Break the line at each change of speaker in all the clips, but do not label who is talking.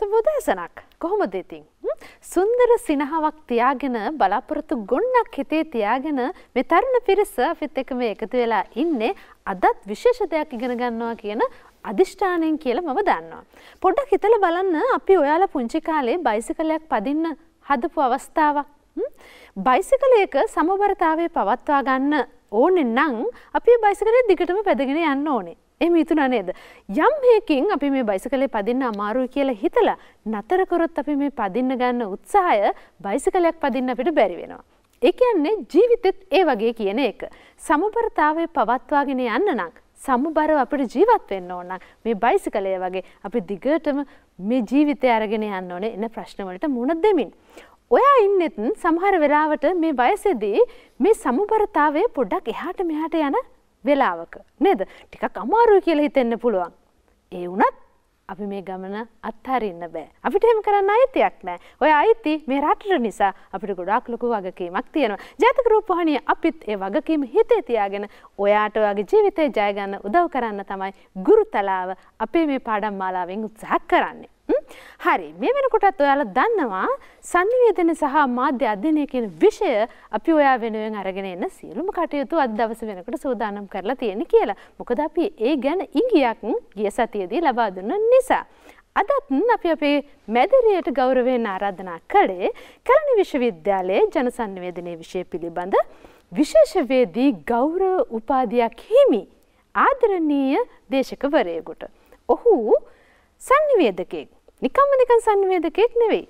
සබෝදෑසනක් කොහොමද ඉතින් සුන්දර සිනහාවක් තියාගෙන බලාපොරොත්තු ගොන්නක් හිතේ තියාගෙන මේ තරුණ පිරිස අපිත් එක්ක මේ එකතු වෙලා ඉන්නේ අදත් විශේෂ දෙයක් ඉගෙන ගන්නවා කියන අදිෂ්ඨානයෙන් කියලා මම දන්නවා. පොඩ්ඩක් හිතලා බලන්න අපි ඔයාලා පුංචි කාලේ බයිසිකලයක් පදින්න හදපු අවස්ථාවක්. බයිසිකලයක සමබරතාවය පවත්වා ගන්න ඕනේ නම් අපි බයිසිකලේ දිගටම පැදගෙන යන්න ඕනේ. එම හිතුනා නේද. යම් හයකින් අපි මේ බයිසිකලේ පදින්න අමාරුයි කියලා හිතලා නතරකොරොත් අපි මේ පදින්න ගන්න උත්සාහය බයිසිකලයක් පදින්න අපිට බැරි වෙනවා. ඒ කියන්නේ ජීවිතෙත් ඒ වගේ කියන එක. සමබරතාවය පවත්වාගෙන යන්න නම් සමබරව අපිට ජීවත් වෙන්න ඕන නම් මේ බයිසිකලය වගේ අපි දිගටම මේ ජීවිතය අරගෙන යන්න ඕනේ එන ප්‍රශ්න වලට මුහුණ දෙමින්. ඔයා ඉන්නෙත් සමහර වෙලාවට මේ වයසේදී මේ සමබරතාවය පොඩ්ඩක් එහාට මෙහාට යන වෙලාවක නේද ටිකක් අමාරුයි කියලා හිතෙන්න පුළුවන්. ඒ වුණත් අපි මේ ගමන අත්හරින්න බෑ. අපිට එහෙම කරන්න අයිතියක් නෑ. ඔය අයිති මේ රටට නිසා අපිට ගොඩාක් ලොකු වගකීමක් තියෙනවා. ජාතක රූපවාහිනිය අපිත් ඒ වගකීම හිතේ තියාගෙන ඔයාට ඔයාගේ ජීවිතේ ජය ගන්න උදව් කරන්න තමයි ගුරුතලාව අපේ මේ පාඩම් මාලාවෙන් උත්සාහ කරන්නේ. හරි මේ වෙනකොටත් ඔයාලා දන්නවා සංනිවේදන සහ මාධ්‍ය අධ්‍යයනය කියන විෂය අපි ඔයා වෙනුවෙන් අරගෙන එන සියලුම කටයුතු අද දවස වෙනකොට සූදානම් කරලා තියෙන කියලා. මොකද අපි ඒ ගැන ඉඟියක් ගිය සතියේදී ලබා දුන්න නිසා. අදත් අපි අපේ මැදිරියට ගෞරවයෙන් ආරාධනා කළේ කැලණි විශ්වවිද්‍යාලයේ ජන සංනිවේදනයේ විෂය පිළිබඳ විශේෂවේදී ගෞරව උපාධියක් හිමි ආදරණීය දේශකවරයෙකුට. ඔහු සංනිවේදකයෙක්. නිකම්ම නිකන් සංනිවේදකයෙක් නෙවෙයි.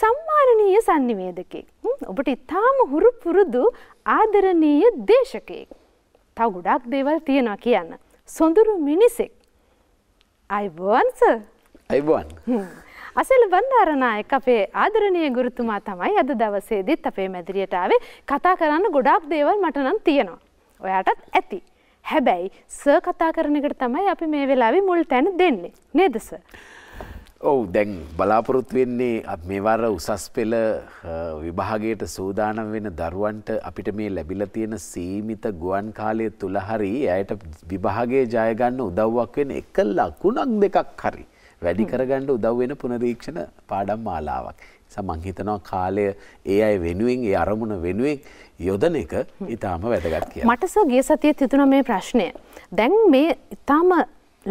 සම්මානීය සංනිවේදකයෙක්. ඔබට ඉතාම හුරු පුරුදු ආදරණීය දේශකයෙක්. තව ගොඩක් දේවල් තියෙනවා කියන්න. සොඳුරු මිනිසෙක්. අයිබෝන් සර්. අයිබෝන්. අසල බණ්ඩාරනායක අපේ ආදරණීය ගුරුතුමා තමයි අද දවසේදීත් අපේ මැදිරියට ආවේ. කතා කරන්න ගොඩක් දේවල් මට නම් තියෙනවා. ඔයාටත් ඇති. හැබැයි සර් කතා කරන එකට තමයි අපි මේ වෙලාවේ මුල් තැන දෙන්නේ. නේද සර්?
ඔවු දැන් බලාපොරොත්තු වෙන්නේ මේවර උසස් පෙළ විභාගයට සූදානම් වෙන දරුවන්ට අපිට මේ ලැබිලා තියෙන සීමිත ගුවන් කාලය තුල හරි ඇයට විභාගයේ ජය ගන්න උදව්වක් වෙන එක ලකුණක් දෙකක් හරි වැඩි කරගන්න උදව් වෙන පුනරීක්ෂණ පාඩම් මාලාවක්. නිසා මං හිතනවා කාලය ඒ අය වෙනුවෙන් ඒ අරමුණ වෙනුවෙන් යොදන එක ඊටාම වැදගත් කියලා.
මට සර් ගිය සතියේ තිබුණා මේ ප්‍රශ්නය. දැන් මේ ඊටාම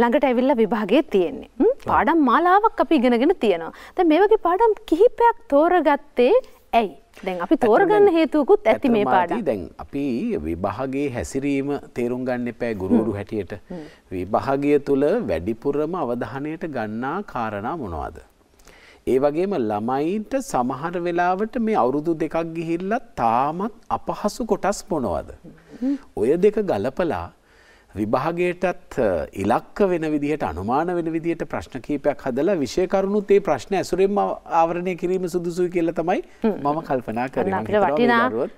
ළඟට ඇවිල්ල විභාගේ තියෙන්නේ පාඩම් මාලාවක් අපි ඉගෙනගෙන තියෙනවා ත මේ වගේ පාඩම් කිහිපයක් තෝරගත්තේ ඇයි දැන් අපි තෝරගන්න හේතුවකුත් ඇති මේ පාඩ
දැන් අපි විභාගේ හැසිරීම තේරුම් ගන්න එපෑ ගුරුවරු හැටියට විභාගය තුළ වැඩිපුරම අවධානයට ගන්නා කාරණා මොනවාද. ඒ වගේම ළමයින්ට සමහර වෙලාවට මේ අවුරුදු දෙකක් ගිහිල්ල තාමත් අපහසු කොටස් මොනවද. ඔය දෙක ගලපලා විභාගයටත් ඉලක්ක වෙන විදිහට අනුමාන වෙන විදිහට ප්‍රශ්න කීපයක් හදලා විෂයකරුණුත් ඒ ප්‍රශ්න ඇසුරෙන් ආවරණය කිරීම සුදුසුයි කියලා තමයි මම කල්පනා කරන්නේ.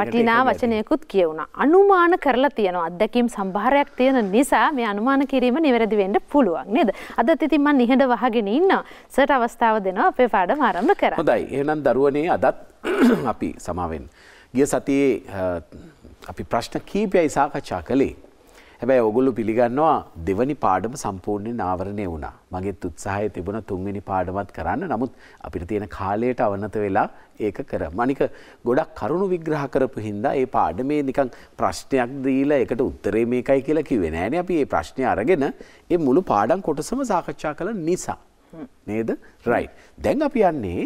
වටිනා
වචනයකුත් කියවුණ. අනුමාන කරලා තියෙන අත්දැකීම් සම්භාරයක් තියෙන නිසා මේ අනුමාන කිරීම නිවැරදි වෙන්න පුළුවන් නේද? අද ඉතින් මම නිහඬ වහගෙන ඉන්නවා. සර්ට අවස්ථාව දෙනවා අපේ පාඩම ආරම්භ කරන්න.
හොඳයි. එහෙනම් දරුවනේ අදත් අපි සමාවෙන්න. ගිය සතියේ අපි ප්‍රශ්න කීපයයි සාකච්ඡා කළේ. හැබැයි ඔගොල්ලු පිළිගන්නවා දෙවනි පාඩම සම්පූර්ණයෙන් ආවරණය වුණා. මගේත් උත්සාහය තිබුණා තුන්වෙනි පාඩමත් කරන්න. නමුත් අපිට තියෙන කාලයට අවනත වෙලා ඒක කර. මනික ගොඩක් කරුණු විග්‍රහ කරපු හින්දා ඒ පාඩමේ නිකන් ප්‍රශ්නයක් දීලා ඒකට උත්තරේ මේකයි කියලා කිව්වේ නෑනේ. අපි මේ ප්‍රශ්නේ අරගෙන ඒ මුළු පාඩම් කොටසම සාකච්ඡා කළ නිසා. නේද? රයිට්. දැන් අපි යන්නේ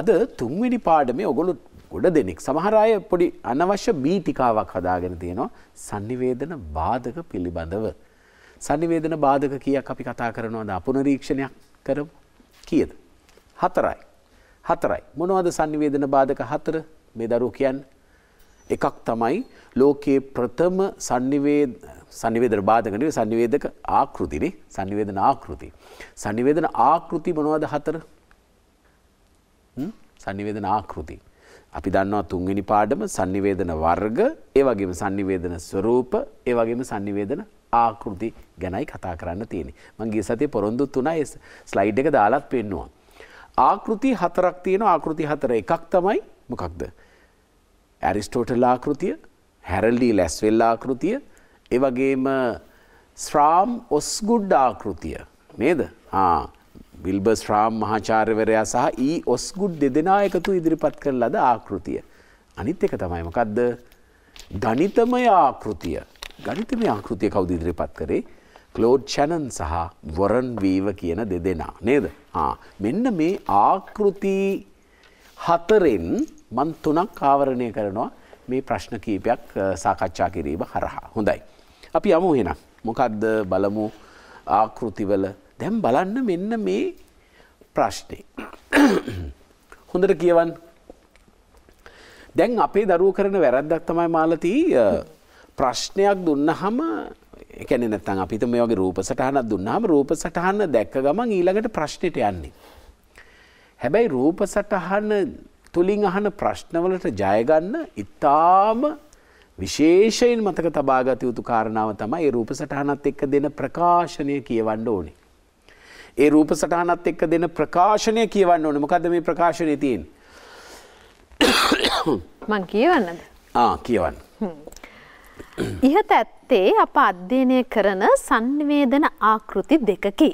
අද තුන්වෙනි පාඩමේ ඔගොල්ලෝ ගොඩ දෙනෙක් සමහර අය පොඩි අනවශ්‍ය බීතිකාවක් හදාගෙන තියෙනවා sannivedana බාධක පිළිබඳව sannivedana බාධක කීයක් අපි කතා කරනවද අපුනරීක්ෂණයක් කරමු කීයද හතරයි හතරයි මොනවද sannivedana බාධක හතර මේ දරුවෝ කියන්නේ එකක් තමයි ලෝකයේ ප්‍රථම sannived sannivedana බාධක නෙවෙයි sannivedaka ආකෘතිනේ sannivedana ආකෘති sannivedana ආකෘති මොනවද හතර හ්ම් sannivedana ආකෘති අපි දන්නවා තුන්වෙනි පාඩම sannivedana වර්ග, ඒ වගේම sannivedana ස්වરૂප, ඒ වගේම sannivedana ආකෘති ගැනයි කතා කරන්න තියෙන්නේ. මම ගිය සතියේ පොරොන්දු 3යි ස්ලයිඩ් එක දාලාත් පෙන්නුවා. ආකෘති හතරක් තියෙනවා. ආකෘති හතර එකක් තමයි මොකක්ද? ඇරිස්ටෝටල් ආකෘතිය, හැරල්ඩි ලැස්වෙල් ආකෘතිය, ඒ වගේම ස්රාම් ඔස්ගුඩ් ආකෘතිය නේද? ආ විල්බ ශ්‍රාම් මහාචාර්යවරයා සහ ඊ ඔස්ගුඩ් දෙදෙනා එකතු ඉදිරිපත් කර ලද ආකෘතිය. අනිත් එක තමයි මොකක්ද ගනිතමය ආකෘතිය ගනිතමය ආකෘතිය කවුද ඉදිරිපත් කරේ ක්ලෝඩ් චැනන් සහ වොරන් වීව කියන දෙදෙනා නේද මෙන්න මේ ආකෘති හතරෙන් මන් තුනක් ආවරණය කරනවා මේ ප්‍රශ්න කීපයක් සාකච්ඡා කිරීම හරහා හොඳයි. අපි යමු හෙනම් මොකක්ද බලමු ආකෘතිවල දැම් බලන්න මෙන්න මේ ප්‍රශ්නය. හොඳට කියවන්. දැන් අපේ දරුව කරන වැරද්දක් තමයි මාලති ප්‍රශ්නයක් දුන්න හම එකන නැතන් අපිත මේ වගේ රූප සටහනක් දුන්නාම රූප සටහන්න දැක්ක ගමන් ඊළඟට ප්‍රශ්නයට යන්නේ. හැබැයි රූප සටහන තුළින් අහන ප්‍රශ්නවලට ජයගන්න ඉතාම විශේෂයෙන් මතක තබාගත යුතු කාරණාව තමයි රූප සටහනත් එක්ක දෙන ප්‍රකාශනය කියවන්න ඕනේ. ඒ රූප සටහනත් එක්ක දෙන ප්‍රකාශනය කියවන්න ඕන මොකද මේ ප්‍රකාශනය තියෙන්
මං කියවන්නද කියවන්න ඉහත ඇත්තේ අප අධ්‍යයනය කරන සංවේදන ආකෘති දෙකකි.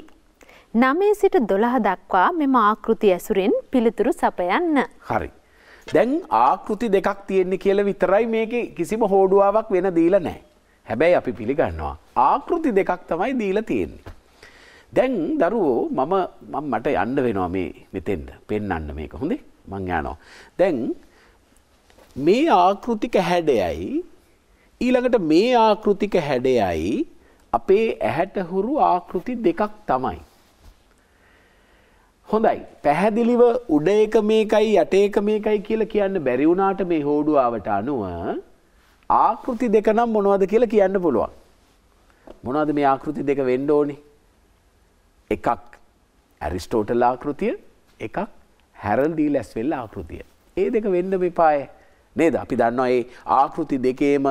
නමේ සිට දොළහ දක්වා මෙම ආකෘති ඇසුරෙන් පිළිතුරු සපයන්න.
හරි. දැන් ආකෘති දෙකක් තියෙන්නේ කියල විතරයි මේක කිසිම හෝඩුවාවක් වෙන දීල නෑ. හැබැයි අපි පිළිගන්නවා. ආකෘති දෙකක් තමයි දීල තියෙන්නේ. දැන් දරුවෝ මම මම මට යන්න වෙනවා මේ මෙතෙන්ට පෙන්වන්න මේක හොඳේ මං යනවා. දැන් මේ ආකෘතික හැඩයයි ඊළඟට මේ ආකෘතික හැඩයයි අපේ ඇහැට හුරු ආකෘති දෙකක් තමයි. හොඳයි පැහැදිලිව උඩ එක මේකයි යට එක මේකයි කියලා කියන්න බැරි වුණාට මේ හෝඩුවාවට අනුව ආකෘති දෙක නම් මොනවද කියලා කියන්න පුළුවන්. මොනවද මේ ආකෘති දෙක වෙන්න ඕනේ? එකක් ඇරිස්ටෝටල් ආකෘතිය එකක් හැරල්දී ලැස්වෙල්ල ආකෘතිය. ඒ දෙක වෙන්න වෙපාය නේද අපි දන්නවා ඒ ආකෘති දෙකේම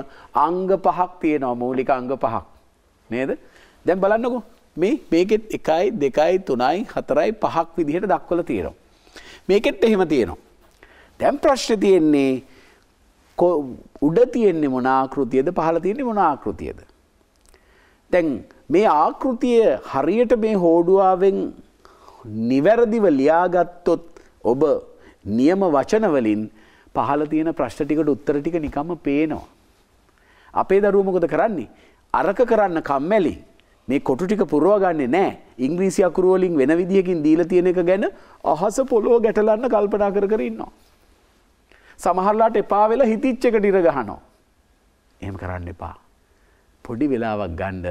අංග පහක් තියෙනවා මූලික අංග පහක් නේද දැන් බලන්නකො මේ මේකෙත් එකයි දෙකයි තුනයි හතරයි පහක් විදිහට දක්වල තියෙනවා. මේකෙත් එහෙම තියෙනවා. දැම් ප්‍රශ්න තියෙන්නේ උඩ තියෙන්නේ මොනාකෘතියද පහල තියන්නේ මොනාකෘතියද. දැන් මේ ආකෘතිය හරියට මේ හෝඩුවාවෙන් නිවැරදිව ලියාගත්තොත් ඔබ නියම වචනවලින් පහළ තියෙන ප්‍රශ්න ටිකට උත්තර ටික නිකම්ම පේනවා. අපේ දරුවෝ මොකද කරන්නේ? අරක කරන්න කම්මැලි. මේ කොටු ටික පුරවගන්නේ නැහැ. ඉංග්‍රීසි අකුරු වලින් වෙන විදියකින් දීලා තියෙන එක ගැන අහස පොළොව ගැටලන්න කල්පනා කර කර ඉන්නවා. සමහරලාට එපා වෙලා හිතිච්ච එකට ඉර ගහනවා. එහෙම කරන්න එපා. පොඩි වෙලාවක් ගන්න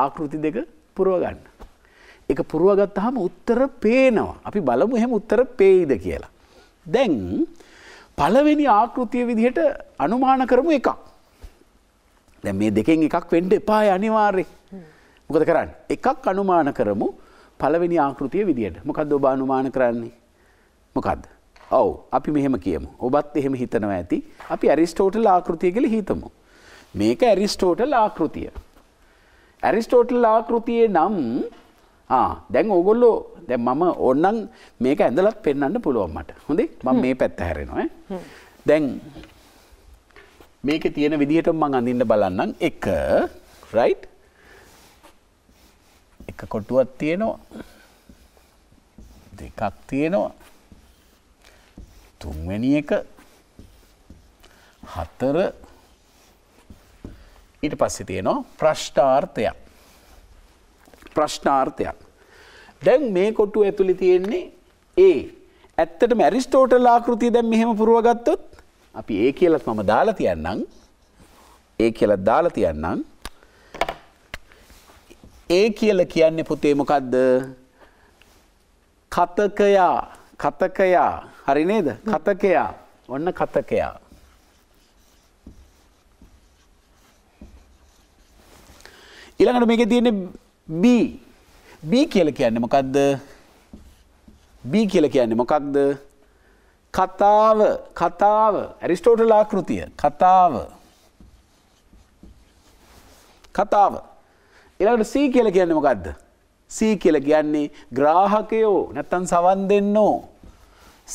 ආකෘති දෙක පුරව ගන්න. එක පුරුවගත්තහම උත්තර පේනවා. අපි බලමු එහෙම උත්තර පේයිද කියලා. දැන් පලවෙනි ආකෘතිය විදිහට අනුමාන කරමු එකක්. දැ මේ දෙකෙන් එකක් වෙන්ඩ එපාය අනිවාර්ය. මොකද කරන්න. එකක් අනුමාන කරමු පලවෙනි ආකෘතිය විදිහට මොකද ඔබ අනුමාන කරන්නේ. මොකද. ඔව අපි මෙහෙම කියමු. ඔබත් එහෙම හිතනවා ඇති. අපි ඇරිස්ටෝටල් ආකෘතිය කළ හිතමු. මේක ඇරිස්ටෝටල් ආකෘතිය. ඇරිස්ටෝටල් ආකෘතියේ නම් දැන් ඕගොල්ලෝ දැ මම ඔන්නන් මේක ඇඳලත් පෙන්න්න පුළුවන්මට හොඳේ ම මේ පැත්ත හැරෙනවා දැන් මේක තියෙන විදිහට මං අඳින්න බලන්නම් එක රයි් එක කොටුවත් තියෙනවා දෙකක් තියෙනවා තුන්වැනි එක හතර ඊට පස්සෙ තියනවා ප්‍රශ්ඨාර්ථයක්. ප්‍රශ්නාර්ථයක්. දැන් මේ කොටු ඇතුළි තියෙන්නේ ඒ ඇත්තට මැරිස්ටෝටල් ආකෘතිය දැන් මෙහෙම පුරුවගත්තොත් අපි ඒ කියලත් මම දාලා තියන්නම් ඒ කියලත් දාලා තියන්නම් ඒ කියල කියන්නේ පුතේ මොකක්ද කතකයා කතකයා හරි නේද කතකයා ඔන්න කතකයා ඉළඟට මේක තියෙන B B කියල කියන්න මොකක්ද B කියල කියන්න මොකක්ද කතාව කතාව ඇරිස්ටෝටලා කෘතිය කතාව කතාව එළට සී කියල කියන්න මොකක්ද සී කියල කියන්නේ ග්‍රාහකයෝ නැත්තන් සවන් දෙන්නෝ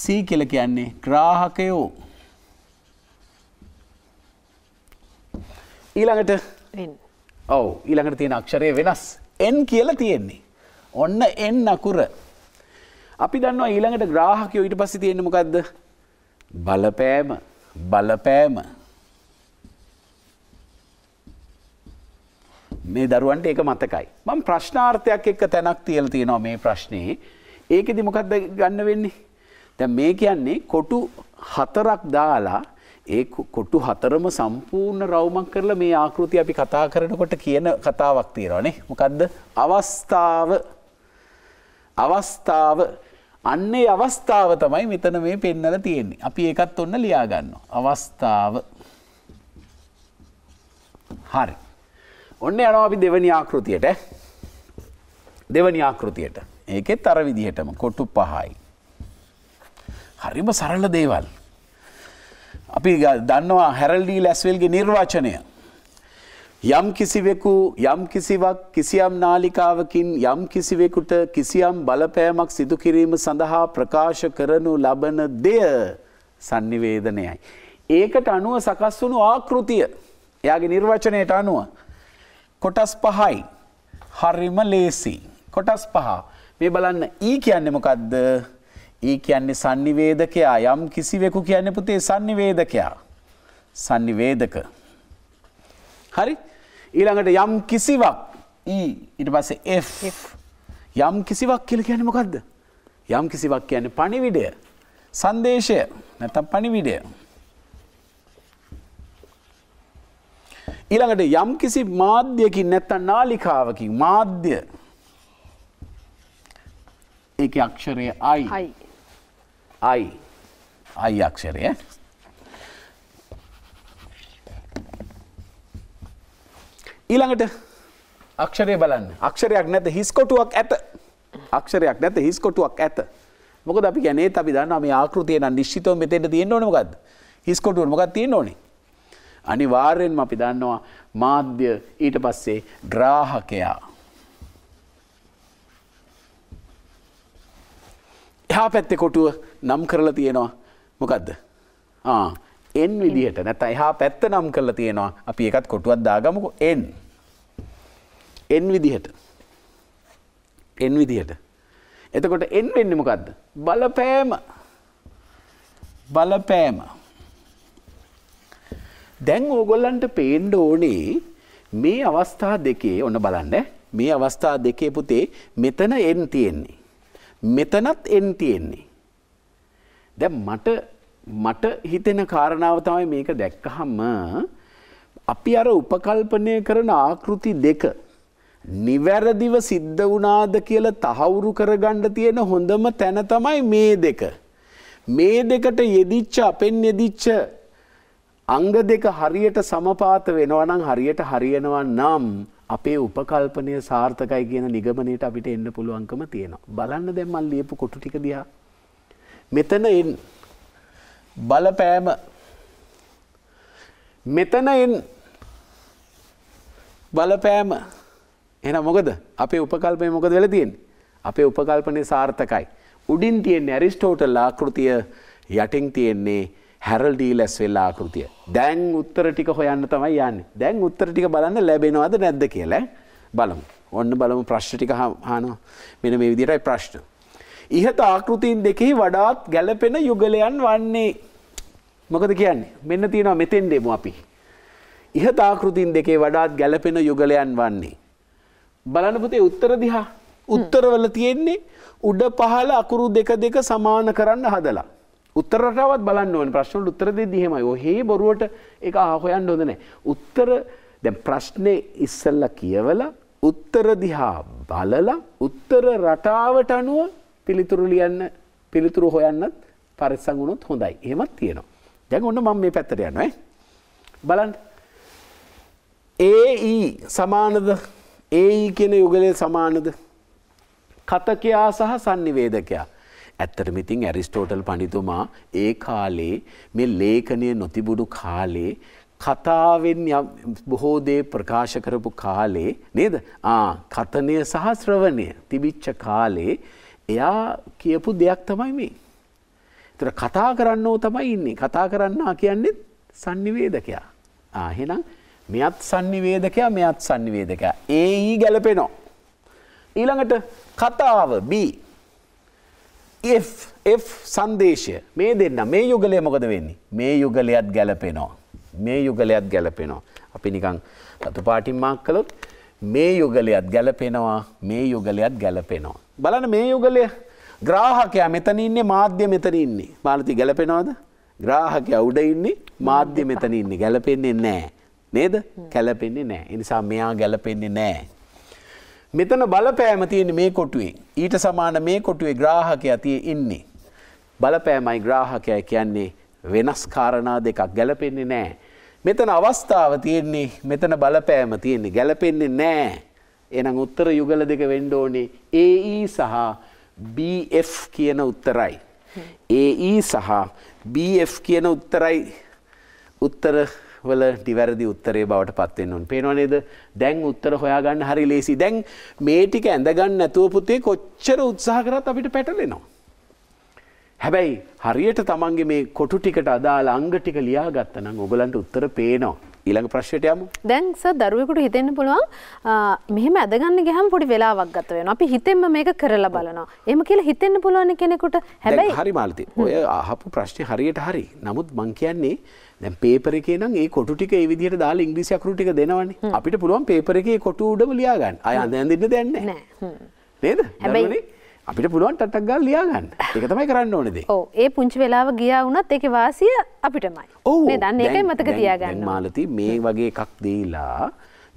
සී කියල කියන්නේ ග්‍රාහකයෝ ඊළඟට ඔව් ඊළඟට තියෙන අක්ෂරය වෙනස් එන් කියලා තියෙන්නේ. ඔන්න එන් අකුර. අපි දන්නවා ඊළඟට ග්‍රාහකයෝ ඊට පස්සේ තියෙන්නේ මොකද්ද? බලපෑම බලපෑම මේ දරුවන්ට ඒක මතකයි. මම ප්‍රශ්නාර්ථයක් එක්ක තැනක් තියලා තියෙනවා මේ ප්‍රශ්නේ. ඒකෙදි මොකද්ද ගන්න වෙන්නේ? දැන් මේ කියන්නේ කොටු හතරක් දාලා ඒ කොට්ටු හතරම සම්පූර්ණ රවුමක් කරලා මේ ආකෘති අපි කතා කරනකොට කියන කතාවක් තියෙනවානේ මොකක්ද අවස්ථාව අවස්ථාව අන්නේ අවස්ථාව තමයි මෙතන මේ පෙන්නල තියෙන්නේ අපි ඒකත් ඔන්න ලියාගන්නවා අවස්ථාව හරි ඔන්න යනවා අපි දෙවනි ආකෘතියට දෙවනි ආකෘතියට ඒකෙත් අර විදිහටම කොටු පහයි හරිම සරල දේවල් අපි දන්නවා හැරල්ඩී ලැස්වල්ගේ නිර්වාචනය. යම් කිසිවෙකු යම් කිසිවක් කිසියම් නාලිකාවකින් යම් කිසිවෙකුට කිසියම් බලපෑමක් සිදුකිරීම සඳහා ප්‍රකාශ කරනු ලබන දෙය සංනිවේදනයයි. ඒකට අනුව සකස් වුණු ආකෘතිය එයාගේ නිර්වචනයට අනුව. කොටස් පහයි හරිම ලේසි කොටස් පහ මේ බලන්න ඊ කියන්නේ මොකක්ද ඒ කියන්නේ sannivedakaya යම් කිසිවෙකු කියන්නේ පුතේ sannivedakaya sannivedak හරි ඊළඟට යම් කිසිවක් e ඊට පස්සේ f යම් කිසිවක් කියලා කියන්නේ මොකද්ද යම් කිසිවක් කියන්නේ පණිවිඩය සංදේශය නැත්නම් පණිවිඩය ඊළඟට යම් කිසි මාධ්‍යයකින් නැත්තන් නාලිකාවකින් මාධ්‍ය ඒ අක්ෂරය අයි. I. I අක්ෂරය ඊළඟට අක්ෂරය බලන්න අක්ෂරයක් නැත හිස්කොටුවක් ඇත අක්ෂරයක් නැත හිස්කොටුවක් ඇත මොකද අපි ගැනේ අපි දන්න මේ ආකෘතිය නම් නිශ්චිතව මෙතෙන්ට තියෙන්න ඕනේ මොකද්ද හිස්කොටුව මොකක්ද තියෙන්න ඕනේ අනිවාර්යෙන්ම අපි දන්නවා මාධ්‍ය ඊට පස්සේ ග්‍රාහකයා එහා පැත්තේ කොටුව නම් කරලා තියෙනවා මොකක්ද එන් විදිහට නැත එහා පැත්ත නම් කරලා තියෙනවා අපි එකත් කොටුවත් දාගමකු එන් එන් විදිහට එන් විදිහට එතකොට එන් වෙන්න මොකක්ද බලපෑම බලපෑම දැන් ඕගොල්ලන්ට පේන්ඩ ඕනේ මේ අවස්ථා දෙකේ ඔන්න බලන්න මේ අවස්ථා දෙකේ පුතේ මෙතන එන් තියෙන්නේ මෙතනත් එන් තියෙන්නේ දැ මට මට හිතෙන කාරණාව තමයි මේක දැක්කහම අපි අර උපකල්පනය කරන ආකෘති දෙක නිවැරදිව සිද්ධ වුණාද කියලා තහවුරු කරගණ්ඩ තියෙන හොඳම තැන තමයි මේ දෙක. මේ දෙකට යෙදිච්ච අපෙන් යෙදිච්ච අංග දෙක හරියට සමපාත වෙනවනම් හරියට හරියනවා නම් අපේ උපකල්පනය සාර්ථකයි කියන නිගමනයට අපිට එන්න පුළුවන්කම තියෙනවා. බලන්න දැම්මල් ලියපු කොටු ටික දිහා මෙතන එන් බලපෑම මෙතන එන් බලපෑම එන මොකද අපේ උපකල්පය මොකද වෙල තියෙන් අපේ උපකල්පනය සාර්ථකයි උඩින් තියෙන් ඇරිස්ටෝටල් ආකෘතිය යටින් තියෙන්නේ හැරල්ඩී ලැස් වෙල්ලා ආකෘතිය දැන් උත්තර ටික හොයන්න තමයි යන්න දැන් උත්තර ටික බලන්න ලැබෙනවාද නැද්ද කියලා බලමු ඔන්න බලමු ප්‍රශ්න ටික හානවා මෙන මේ විදිරයි ප්‍රශ්න ඉහත ආකෘතින් දෙකෙහි වඩාත් ගැලපෙන යුගලයන් වන්නේ. මොකද කියන්නේ මෙන්න තියෙනවා මෙතෙන් දෙමු අපි. ඉහත ආකෘතින් දෙකේ වඩාත් ගැලපෙන යුගලයන් වන්නේ. බලන්න පුතේ උත්තර දිහා උත්තරවල තියෙන්නේ උඩ පහළ අකුරු දෙක දෙක සමාන කරන්න හදලා. උත්තර රටාවත් බලන්න ඕනේ ප්‍රශ්න උත්තර දෙද්දි එහෙමයි. ඔහේ බොරුවට ඒක හොයන්න හොඳ නැහැ. උත්තර දැන් ප්‍රශ්නේ ඉස්සෙල්ලා කියවලා උත්තර දිහා බලලා උත්තර රටාවට අනුව පිළිතුරු ලියන්න පිළිතුරු හොයන්නත් පරිස්සම් වුණොත් හොඳයි. එහෙමත් තියෙනවා. දැන් ඔන්න මම මේ පැත්තට යනවා. බලන්න. AE සමානද? AE කියන යුගලය සමානද? කතකයා සහ sannivedakaya. ඇත්තටම ඉතින් ඇරිස්ටෝටල් පඬිතුමා ඒ කාලේ මේ ලේඛනය නොතිබුණු කාලේ කතාවෙන් බොහෝ දේ ප්‍රකාශ කරපු කාලේ නේද? ආ කතනය සහ ශ්‍රවණය තිබිච්ච කාලේ එයා කියපු දෙයක් තමයි මේ. තර කතා කරන්න ඕ තමයි ඉන්නේ කතා කරන්නා කියන්නෙත් සංනිවේදකයා. ආහෙනම් මෙත් සංනිවේදකයා මෙත් සංනිවේදකයා. ඒයි ගැලපෙනෝ. ඊළඟට කතාව B. F සංදේශය මේ දෙන්න මේ යුගලය මොකද වෙන්නේ මේ යුගලයත් ගැලපෙනවා. මේ යුගලයත් ගැලපෙනවා. අපි නිකං රතු පාටින් මාක් කළොත් මේ යුගලයත් ගැලපෙනවා මේ යුගලයත් ගැලපෙනවා. බලන මේ යුගලය ග්‍රාහකයා මෙතන ඉන්නේ මාධ්‍ය මෙතන ඉන්නේ මාලති ගැලපෙනවද ග්‍රාහකය උඩ ඉන්නේ මාධ්‍ය මෙතන ඉන්නේ ගැලපෙන්නේ නෑ නේද කැලපෙන්නේ නෑ එනිසා මෙයා ගැලපෙන්නේ නෑ. මෙතන බලපෑම තියෙන මේ කොටුවේ ඊට සමාන මේ කොටුවේ ග්‍රාහකය තිය ඉන්නේ. බලපෑමයි ග්‍රාහකය කියන්නේ වෙනස් කාරණා දෙකක් ගැලපෙන්නේ නෑ. මෙතන අවස්ථාව තියෙන්නේ මෙතන බලපෑම තියෙන්නේ ගැලපෙන්නේ නෑ. එහෙනම් උත්තර යුගල දෙක වෙන්න ඕනේ AE සහ BF කියන උත්තරයි. AE සහ BF කියන උත්තරයි උත්තර වල නිවැරදි උත්තරේ බවට පත් වෙන්න ඕනේ. පේනව නේද? දැන් උත්තර හොයාගන්න හරි ලේසි. දැන් මේ ටික ඇඳගන්න නැතුව පුතේ කොච්චර උත්සාහ කරත් අපිට පැටලෙනවා. හැබැයි හරියට තමන්ගේ මේ කොටු ටිකට අදාළ අංග ටික ලියාගත්තා නම් ඔයගලන්ට උත්තර පේනවා. ඊළඟ ප්‍රශ්යට යමු.
දැන් සර් දරුවෙකුට හිතෙන්න පුළුවන් මෙහෙම ඇදගන්න ගියහම පොඩි වෙලාවක් ගත වෙනවා. අපි හිතෙන්ම මේක කරලා බලනවා. එහෙම කියලා හිතෙන්න පුළුවන් කෙනෙකුට හැබැයි
හරි මාලති. ඔය අහපු ප්‍රශ්නේ හරියට හරි. නමුත් මං කියන්නේ දැන් පේපර් එකේ නම් ඒ කොටු ටික ඒ විදිහට දාලා ඉංග්‍රීසි අකුරු ටික දෙනවනේ. අපිට පුළුවන් පේපර් එකේ කොටු උඩම ලියා ගන්න. අය අඳ ඇඳින්න දෙන්නේ නැහැ.
නෑ.
නේද? හැබැයි අපිට පුළුවන් ටක් ගාලා ලියා ගන්න. ඒක තමයි කරන්න ඕනේ දේ. ඔව්.
ඒ පුංචි වෙලාව ගියා වුණත් ඒකේ වාසිය අපිටමයි. මේ දන්න එකයි මතක තියාගන්න. දැන්
මාලති මේ වගේ එකක් දීලා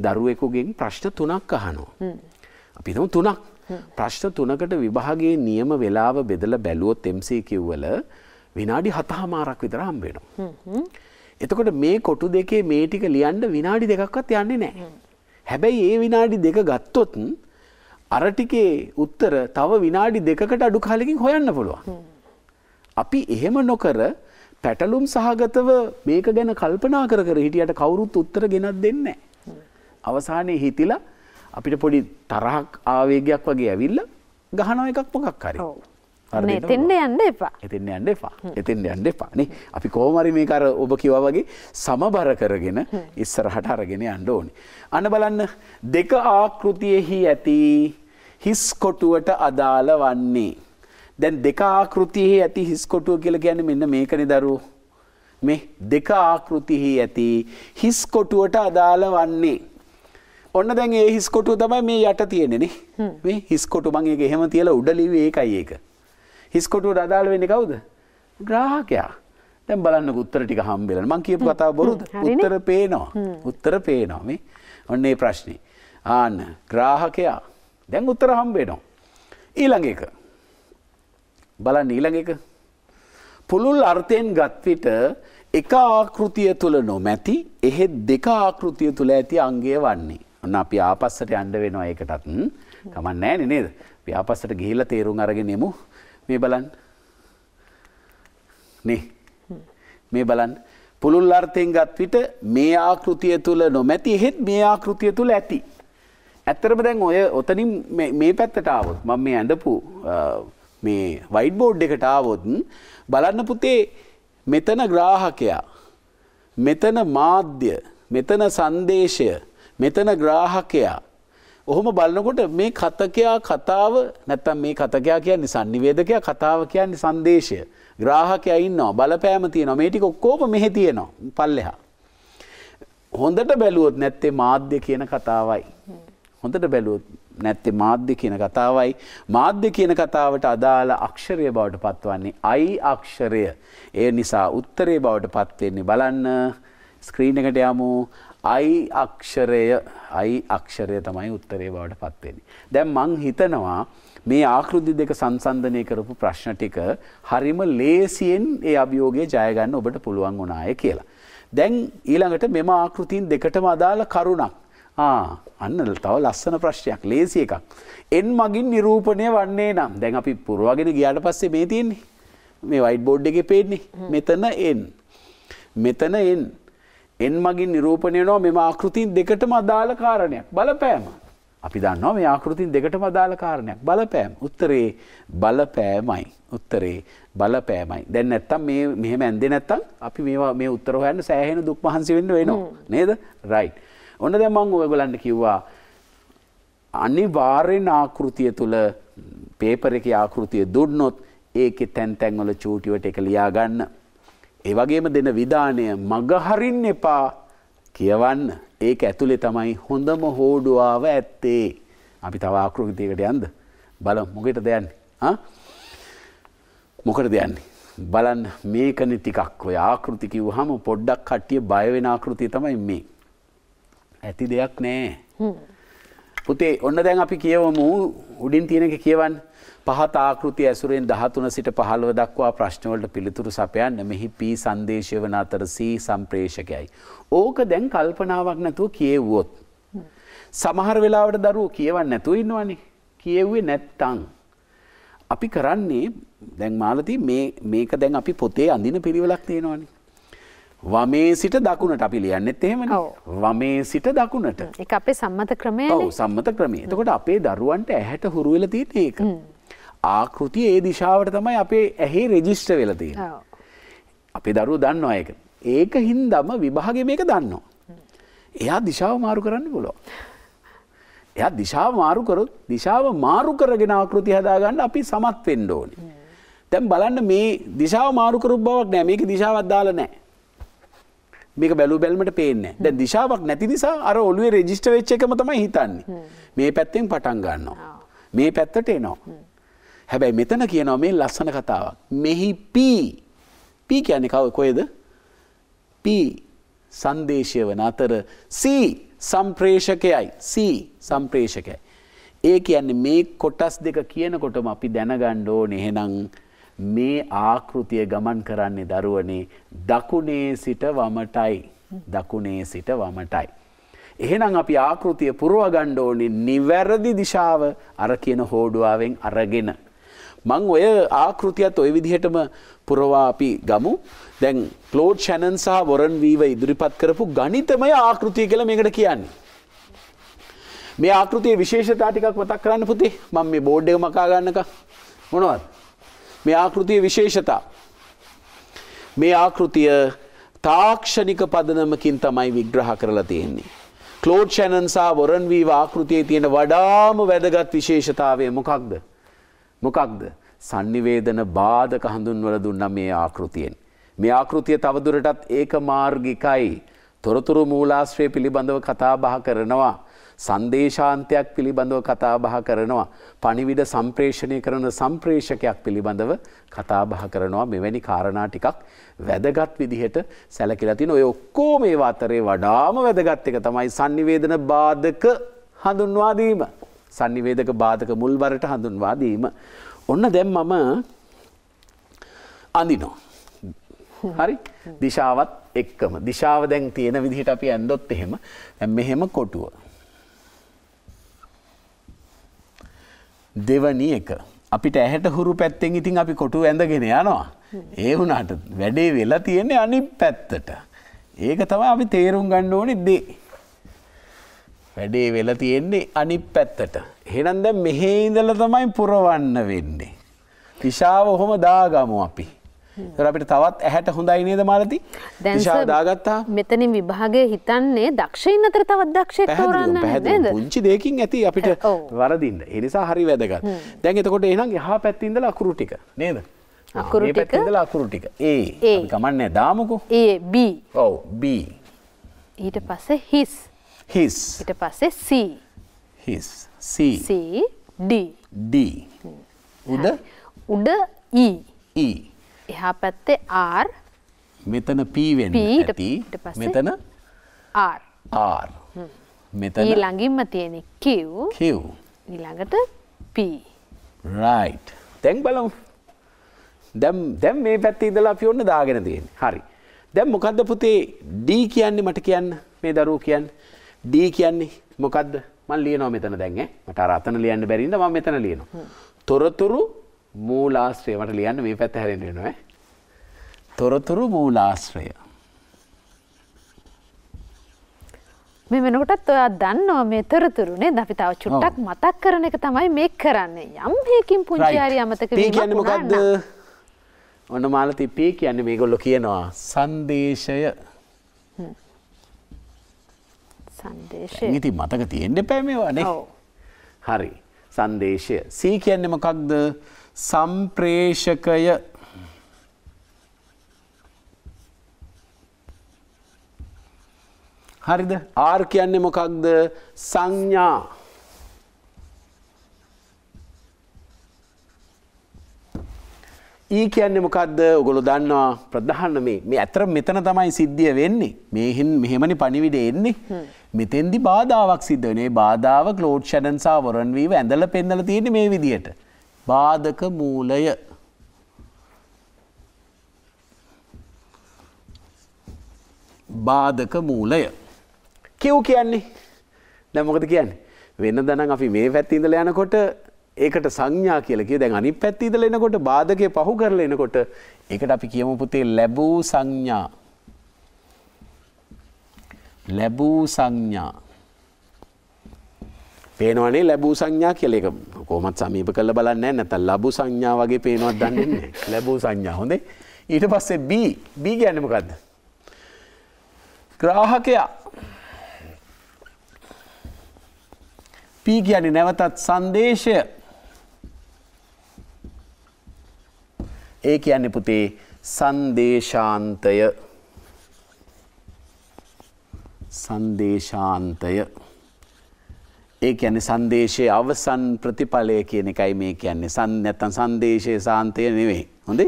දරුවෙකුගෙන් ප්‍රශ්න තුනක් අහනවා. අපි හිතමු තුනක්. ප්‍රශ්න තුනකට විභාගයේ නියම වේලාව බෙදලා බැලුවොත් MCQ වල විනාඩි 7මාරක් විතර හම්බ වෙනවා. එතකොට මේ කොටු දෙකේ මේ ටික ලියන්න විනාඩි දෙකක්වත් යන්නේ නැහැ. හැබැයි ඒ විනාඩි දෙක ගත්තොත් අරටිකේ උත්තර තව විනාඩි දෙකකට අඩු කාලෙකින් හොයන්න පුළුවන්. අපි එහෙම නොකර පැටලුම් සහගතව මේක ගැන කල්පනා කර කර හිටියට කවුරුත් උත්තර ගෙනත් දෙන්න. අවසානයේ හිතිලා අපිට පොඩි තරහක් ආවේගයක් වගේ ඇවිල්ල ගහනව එකක් මොකක් හරි. එතින්න යන්න එපා එතින්න යන්න එපා එතින්න යන්න එපානේ අපි කෝමරි මේ කර ඔබ කිවා වගේ සමබර කරගෙන ඉස්සරහට අරගෙන යන්න ඕනි. අන බලන්න දෙක ආකෘතියෙහි ඇති හිස් කොටුවට අදාළ වන්නේ. දැන් දෙක ආකෘතියෙහි ඇති හිස් කොටුව කියලා කියන්නේ මෙන්න මේකනේ දරුවෝ. මේ දෙක ආකෘතියෙහි ඇති හිස් කොටුවට අදාළ වන්නේ. ඔන්න දැන් ඒ හිස්කොටුව තමයි මේ යට තියෙනෙ මේ හිස්කොටු මං ඒක එහෙම තියලා උඩ ලිව්වේ ඒකයි ඒක. හිස්කොටුවට අදාළ වෙන්නේ කවුද? ග්‍රාහකයා. දැන් බලන්න උත්තර ටික හම්බෙලා. මං කියපු කතාව බොරුද? උත්තර පේනවා. උත්තර පේනවා මේ. ඔන්න ඒ ප්‍රශ්නේ. ආන්න ග්‍රාහකයා දැන් උත්තර හම්බේනවා. ඊළඟ එක. බලන්න ඊළඟ එක. පුළුල් අර්ථයෙන් ගත්විට එක ආකෘතිය තුළ නොමැති එහෙත් දෙක ආකෘතිය තුළ ඇති අංගය වන්නේ. ඔන්න අපි ආපස්සට අන්ඩ වෙනවා ඒකටත් කමන්නෑ නේද. ව්‍යාපස්සට ගිහිල්ල තේරුම් අරගෙනෙමු මේ බලන් නේ මේ බලන් පුළුල් අර්ථයෙන් ගත් විට මේ ආකෘතිය තුළ නොමැති එහෙත් මේ ආකෘතිය තුළ ඇති. ඇත්තරම දැන් ඔය ඔතනින් මේ පැත්තට ආවොත් මම මේ ඇඳපු මේ වයිඩ් බෝඩ් එකට ආවොත් බලන්න පුතේ මෙතන ග්‍රාහකයා මෙතන මාධ්‍ය මෙතන සංදේශය මෙතන ග්‍රාහකයා ඔහොම බලනකොට මේ කතකයා කතාව නැත්තම් මේ කතකයා කියන්නේ සංනිවේදකයා කතාව කියන්නේ සංදේශය ග්‍රාහකයා ඉන්නවා බලපෑම තියෙනවා මේ ටික ඔක්කොම මෙහෙ තියෙනවා පල්ලෙහා හොඳට බැලුවොත් නැත්තේ මාධ්‍ය කියන කතාවයි හොඳට බැලුවොත් නැත්තේ මාධ්‍ය කියන කතාවයි මාධ්‍ය කියන කතාවට අදාළ අක්ෂරය බවට පත්වන්නේ අයි අක්ෂරය ඒ නිසා උත්තරේ බවට පත්වෙන්නේ බලන්න ස්ක්‍රීන එකට යමු අයි අක්ෂරය අයි අක්ෂරය තමයි උත්තරේ බවට පත්වෙන්නේ. දැන් මං හිතනවා මේ ආකෘති දෙක සංසන්ධනය කරපු ප්‍රශ්න ටික හරිම ලේසියෙන් ඒ අභියෝගය ජයගන්න ඔබට පුළුවන් වුණාය කියලා. දැන් ඊළඟට මෙම ආකෘතින් දෙකටම අදාළ කරුණක් අන්න තව ලස්සන ප්‍රශ්නයක් ලේසි එකක්. එන් මගින් නිරූපණය වන්නේ නම් දැන් අපි පුරවාගෙන ගියාට පස්සේ මේ තියෙන්නේ. මේ වයිට් බෝඩ් එකේ පේන්නේ. මෙතන එන්. මෙතන එන්. එන් මගින් නිරූපණය නෝ මෙම ආකෘතින් දෙකටම අදාළ කාරණයක් බලපෑම. අපි දන්නවා මේ ආකෘතින් දෙකටම අදාළ කාරණයක් බලපෑම්. උත්තරේ බලපෑමයි. උත්තරේ බලපෑමයි. දැන් නැත්තම් මේ මෙහෙම ඇන්දේ නැත්තම් අපි මේවා මේ උත්තර හොයන්න සෑහෙන දුක් මහන්සි වෙන්න වෙනවා. නේද? රයිට්. ඔන්න දැන් මම ඔයගොල්ලන්ට කිව්වා අනිවාර්යෙන් ආකෘතිය තුල පේපර් එකේ ආකෘතිය දුන්නොත් ඒකේ තැන් තැන්වල චූටිවට එක ලියා ගන්න. ඒවගේම දෙන විධානය මගහරින් එපා කියවන්න ඒක ඇතුළෙ තමයි හොඳම හෝඩුවාව ඇත්තේ අපි තවාකෘතිකට යන්ද බල මොකට දෙයන්න මොකට දෙයන්නේ. බලන් මේකන ටිකක් ඔය ආකෘතිකිව හම පොඩ්ඩක් කට්ටිය බයවෙන ආකෘතිය තමයි මේ. ඇති දෙයක් නෑ. පුතේ ඔන්න දැන් අපි කියවමු උඩින් තියෙනක කියවන්න පහත ආකෘති ඇසුරෙන් දහතුන සිට පහළව දක්වා ප්‍රශ්නවලට පිළිතුරු සපයන්න මෙහි පී සංදේශය වන අතර සී සම්ප්‍රේෂකයයි. ඕක දැන් කල්පනාවක් නැතුව කියවුවොත්. සමහර වෙලාවට දරුවෝ කියවන්න නැතුව ඉන්නවනේ කියව්වේ නැත්තං. අපි කරන්නේ දැන් මාලති මේක දැන් අපි පොතේ අඳින පිළිවෙලක් තියෙනවානේ වමේ සිට දකුණට අපි ලියන්නෙත් එහෙමන වමේ සිට දකුණට
එක අපේ සම්මත ක්‍රමය
සම්මත ක්‍රමේ තකොට අපේ දරුවන්ට ඇහැට හුරුවෙල තියෙන ඒක ආකෘති ඒ දිශාවට තමයි අපේ ඇහේ රෙජිස්ට වෙලතිය අපේ දරුව දන්න අයක ඒක හින්දම විභාග මේක දන්නවා එයා දිශාව මාරු කරන්න පුලො එයා දිශාව මාරුකරොත් දිශාව මාරු කරගෙන ආකෘති හදාගන්න අපි සමත් වෙන්ඩෝනි දැම් බලන්න මේ දිශාව මාරුකරුබ් බවක් නෑ මේක දිශාවත් දාල නෑ මේක බැලු බැල්මට පේන්නේ දැ දිශාවක් නැති නිසා අර ඔලුවේ රෙජිස්ට වෙච්ච එකම තමයි හිතන්නේ මේ පැත්තෙන් පටන් ගන්නවා මේ පැත්තට එනවා හැබැයි මෙතන කියනවා මේ ලස්සන කතාවක් මෙහි පී පී කියන්නේ කව කොයද පී සංදේශය වන අතර සී සම්ප්‍රේෂකයයි සී සම්ප්‍රේෂකයි ඒ කියන්නේ මේ කොටස් දෙක කියනකොටම අපි දැනගණ්ඩෝ නෙහෙනම් මේ ආකෘතිය ගමන් කරන්නේ දරුවනේ දකුණේ සිට වමටයි. දකුණේ සිට වමටයි. එහෙනම් අපි ආකෘතිය පුරුවගණ්ඩ ඕනේ නිවැරදි දිශාව අර කියන හෝඩුවාවෙන් අරගෙන. මං ඔය ආකෘතියත් ඔය විදිහටම පුරවා අපි ගමු දැන් කලෝඩ් ෂැනන් සහ වොරන් වීව ඉදිරිපත් කරපු ගනිතමය ආකෘතිය කළ මේකට කියන්නේ. මේ ආකෘතිය විශේෂතා ටිකක් මතක් කරන්න පුතේ මම මේ බෝඩ් එක මකා ගන්නක මොනවත් මේ ආකෘතිය විශේෂතා. මේ ආකෘතිය තාක්ෂණික පදනමකින් තමයි විග්‍රහ කරලා තියෙන්නේ. කලෝඩ් ෂැනන්සා වොරන්වී ආකෘතියේ තියෙන වඩාම වැදගත් විශේෂතාවය මොකක්ද. මොකක්ද සංනිවේදන බාධක හඳුන්වල දුන්න මේ ආකෘතියෙන්. මේ ආකෘතිය තවදුරටත් ඒක මාර්ගිකයි. තොරතුරු මූලාශ්‍රය පිළිබඳව කතාබහ කරනවා. සංදේශාන්තයක් පිළිබඳව කතාබහ කරනවා. පණිවිඩ සම්ප්‍රේෂණය කරන සම්ප්‍රේෂකයක් පිළිබඳව කතාබහ කරනවා මෙවැනි කාරණා ටිකක් වැදගත් විදිහට සැලකිලා තියෙන ඔය ඔක්කොම ඒ අතරේ වඩාම වැදගත් එක තමයි sannivedana බාධක හඳුන්වා දීම. sannivedaka බාධක මුල්වරට හඳුන්වා දීම. ඔන්න දැන් මම අඳිනවා. හරි දිශාවත් එක්කම දිශාව දැන් තියෙන විදිහට අපි ඇන්දොත් එහෙම මෙහෙම කොටුව දෙවනි එක. අපිට ඇහැට හුරු පැත්තෙන් ඉතින් අපි කොටු ඇඳගෙන යනවා. ඒ වුණට වැඩේ වෙලා තියෙන්නේ අනි පැත්තට. ඒක තම අපි තේරුම් ගණ්ඩ ඕනි දේ. වැඩේ වෙලා තියෙන්නේ අනි පැත්තට. හෙනන්ද මෙහෙඉදල තමයි පුරවන්න වෙන්නේ. තිශාව ඔහොම දාගමු අපි. අපිට තවත් ඇහැට හොඳයි නේද මාලති දාගත්තා
මෙතනින් විභාගය හිතන්නේ දක්ෂයින් අතර තවත් දක්ෂය තෝරන්න
පුංචි දෙකින් ඇති අපිට වරදින්න එනිසා හරි වැදගත් දැන් එතකොට එනම් එහා පැත්තින්දල
අකුරු ටික නේද අකුරු ටික අකුරු ටික ඒ ගමන්නේ දාමුකු ඒ B ඔව් B ඊට පස්සේ හිස් හිස් ඊට පස්සේ C
හිස් C C D D උඩ
උඩ E E එහා පැත්තේ R
මෙතන P වෙන්න ඇති මෙතන
R
R මෙතන
ඊළඟින්ම තියෙන Q Q ඊළඟට P
right දැන් බලමු දැන් දැන් මේ පැත්තේ ඉඳලා අපි ඔන්න දාගෙන තියෙන්නේ හරි දැන් මොකද්ද පුතේ D කියන්නේ මට කියන්න මේ දරුවෝ කියන්නේ D කියන්නේ මොකද්ද මම ලියනවා මෙතන දැන් ඈ මට අර අතන ලියන්න බැරි නිසා මම මෙතන ලියනවා තොරතුරු මූලාශ්‍රය මට ලියන්න මේ පැත්ත හැරෙන්න වෙනවා තොරතුරු මූලාශ්‍රය
මේ වෙනකොටත් ඔයා දන්නවා මේ තොරතුරු නේද අපි තව චුට්ටක් මතක් කරන එක තමයි මේ කරන්නේ යම් හේකින් පුංචි හරි අමතක වීමක් කියන්නේ මොකද්ද
ඔන්න මාලති පී කියන්නේ මේගොල්ලෝ කියනවා සංදේශය
සංදේශය ඉතින්
මතක තියෙන්න එපා මේවා නේ හරි සංදේශය සී කියන්නේ මොකක්ද සම්ප්‍රේෂකය හරිද ආර් කියන්නේ මොකක්ද සංඥා ඒ e කියන්නේ මොකක්ද ඔගොලු දන්නවා ප්‍රධාන මේ මේ ඇතර මෙතන තමයි සිද්ධිය වෙන්නේ මේහෙන් මෙහෙමනි පණිවිඩ එන්නේ මෙතෙන්දි බාධාවක් සිද්ධ වනේ බාධාවක් ලෝඩ් ෂඩන්සා වොරන්වීව ඇඳල පෙන්නල තියෙන මේ විදියට බාධක මූලය බාධක මූලය කිව් කියන්නේ දැමොකද කියන්නේ වෙන්න දනම් අපි මේ පැත්තිඉඳල යනකොට ඒකට සංඥා කියලක දැන් අනි පැත්තිදල එනකොට බාධකය පහු කරල එනකොට එකට අපි කියම පුතේ ලැබූ සංඥා ලැබූ සංඥා පේනවනේ ලැබූ සංඥා කියල එක කොමත් සමීප කළ බලන්න නැත ලබු සංඥා වගේ පේනවත් දන්නන්නේ ලැබූ සංඥා හොඳේ ඊට පස්සේ බී බී ගැනමකක්ද ග්‍රාහකයා පී කියන්නේ නැවතත් සංදේශය ඒ කියන්නේ පුතේ සංදේශාන්තය සංදේශාන්තය ඒ ඇනි සන්දේශය අවසන් ප්‍රතිඵලය කියන එකයි මේ කියන්නේ සන් නැත්තන් සන්දේශය සාන්තය නෙවෙයි. හොඳේ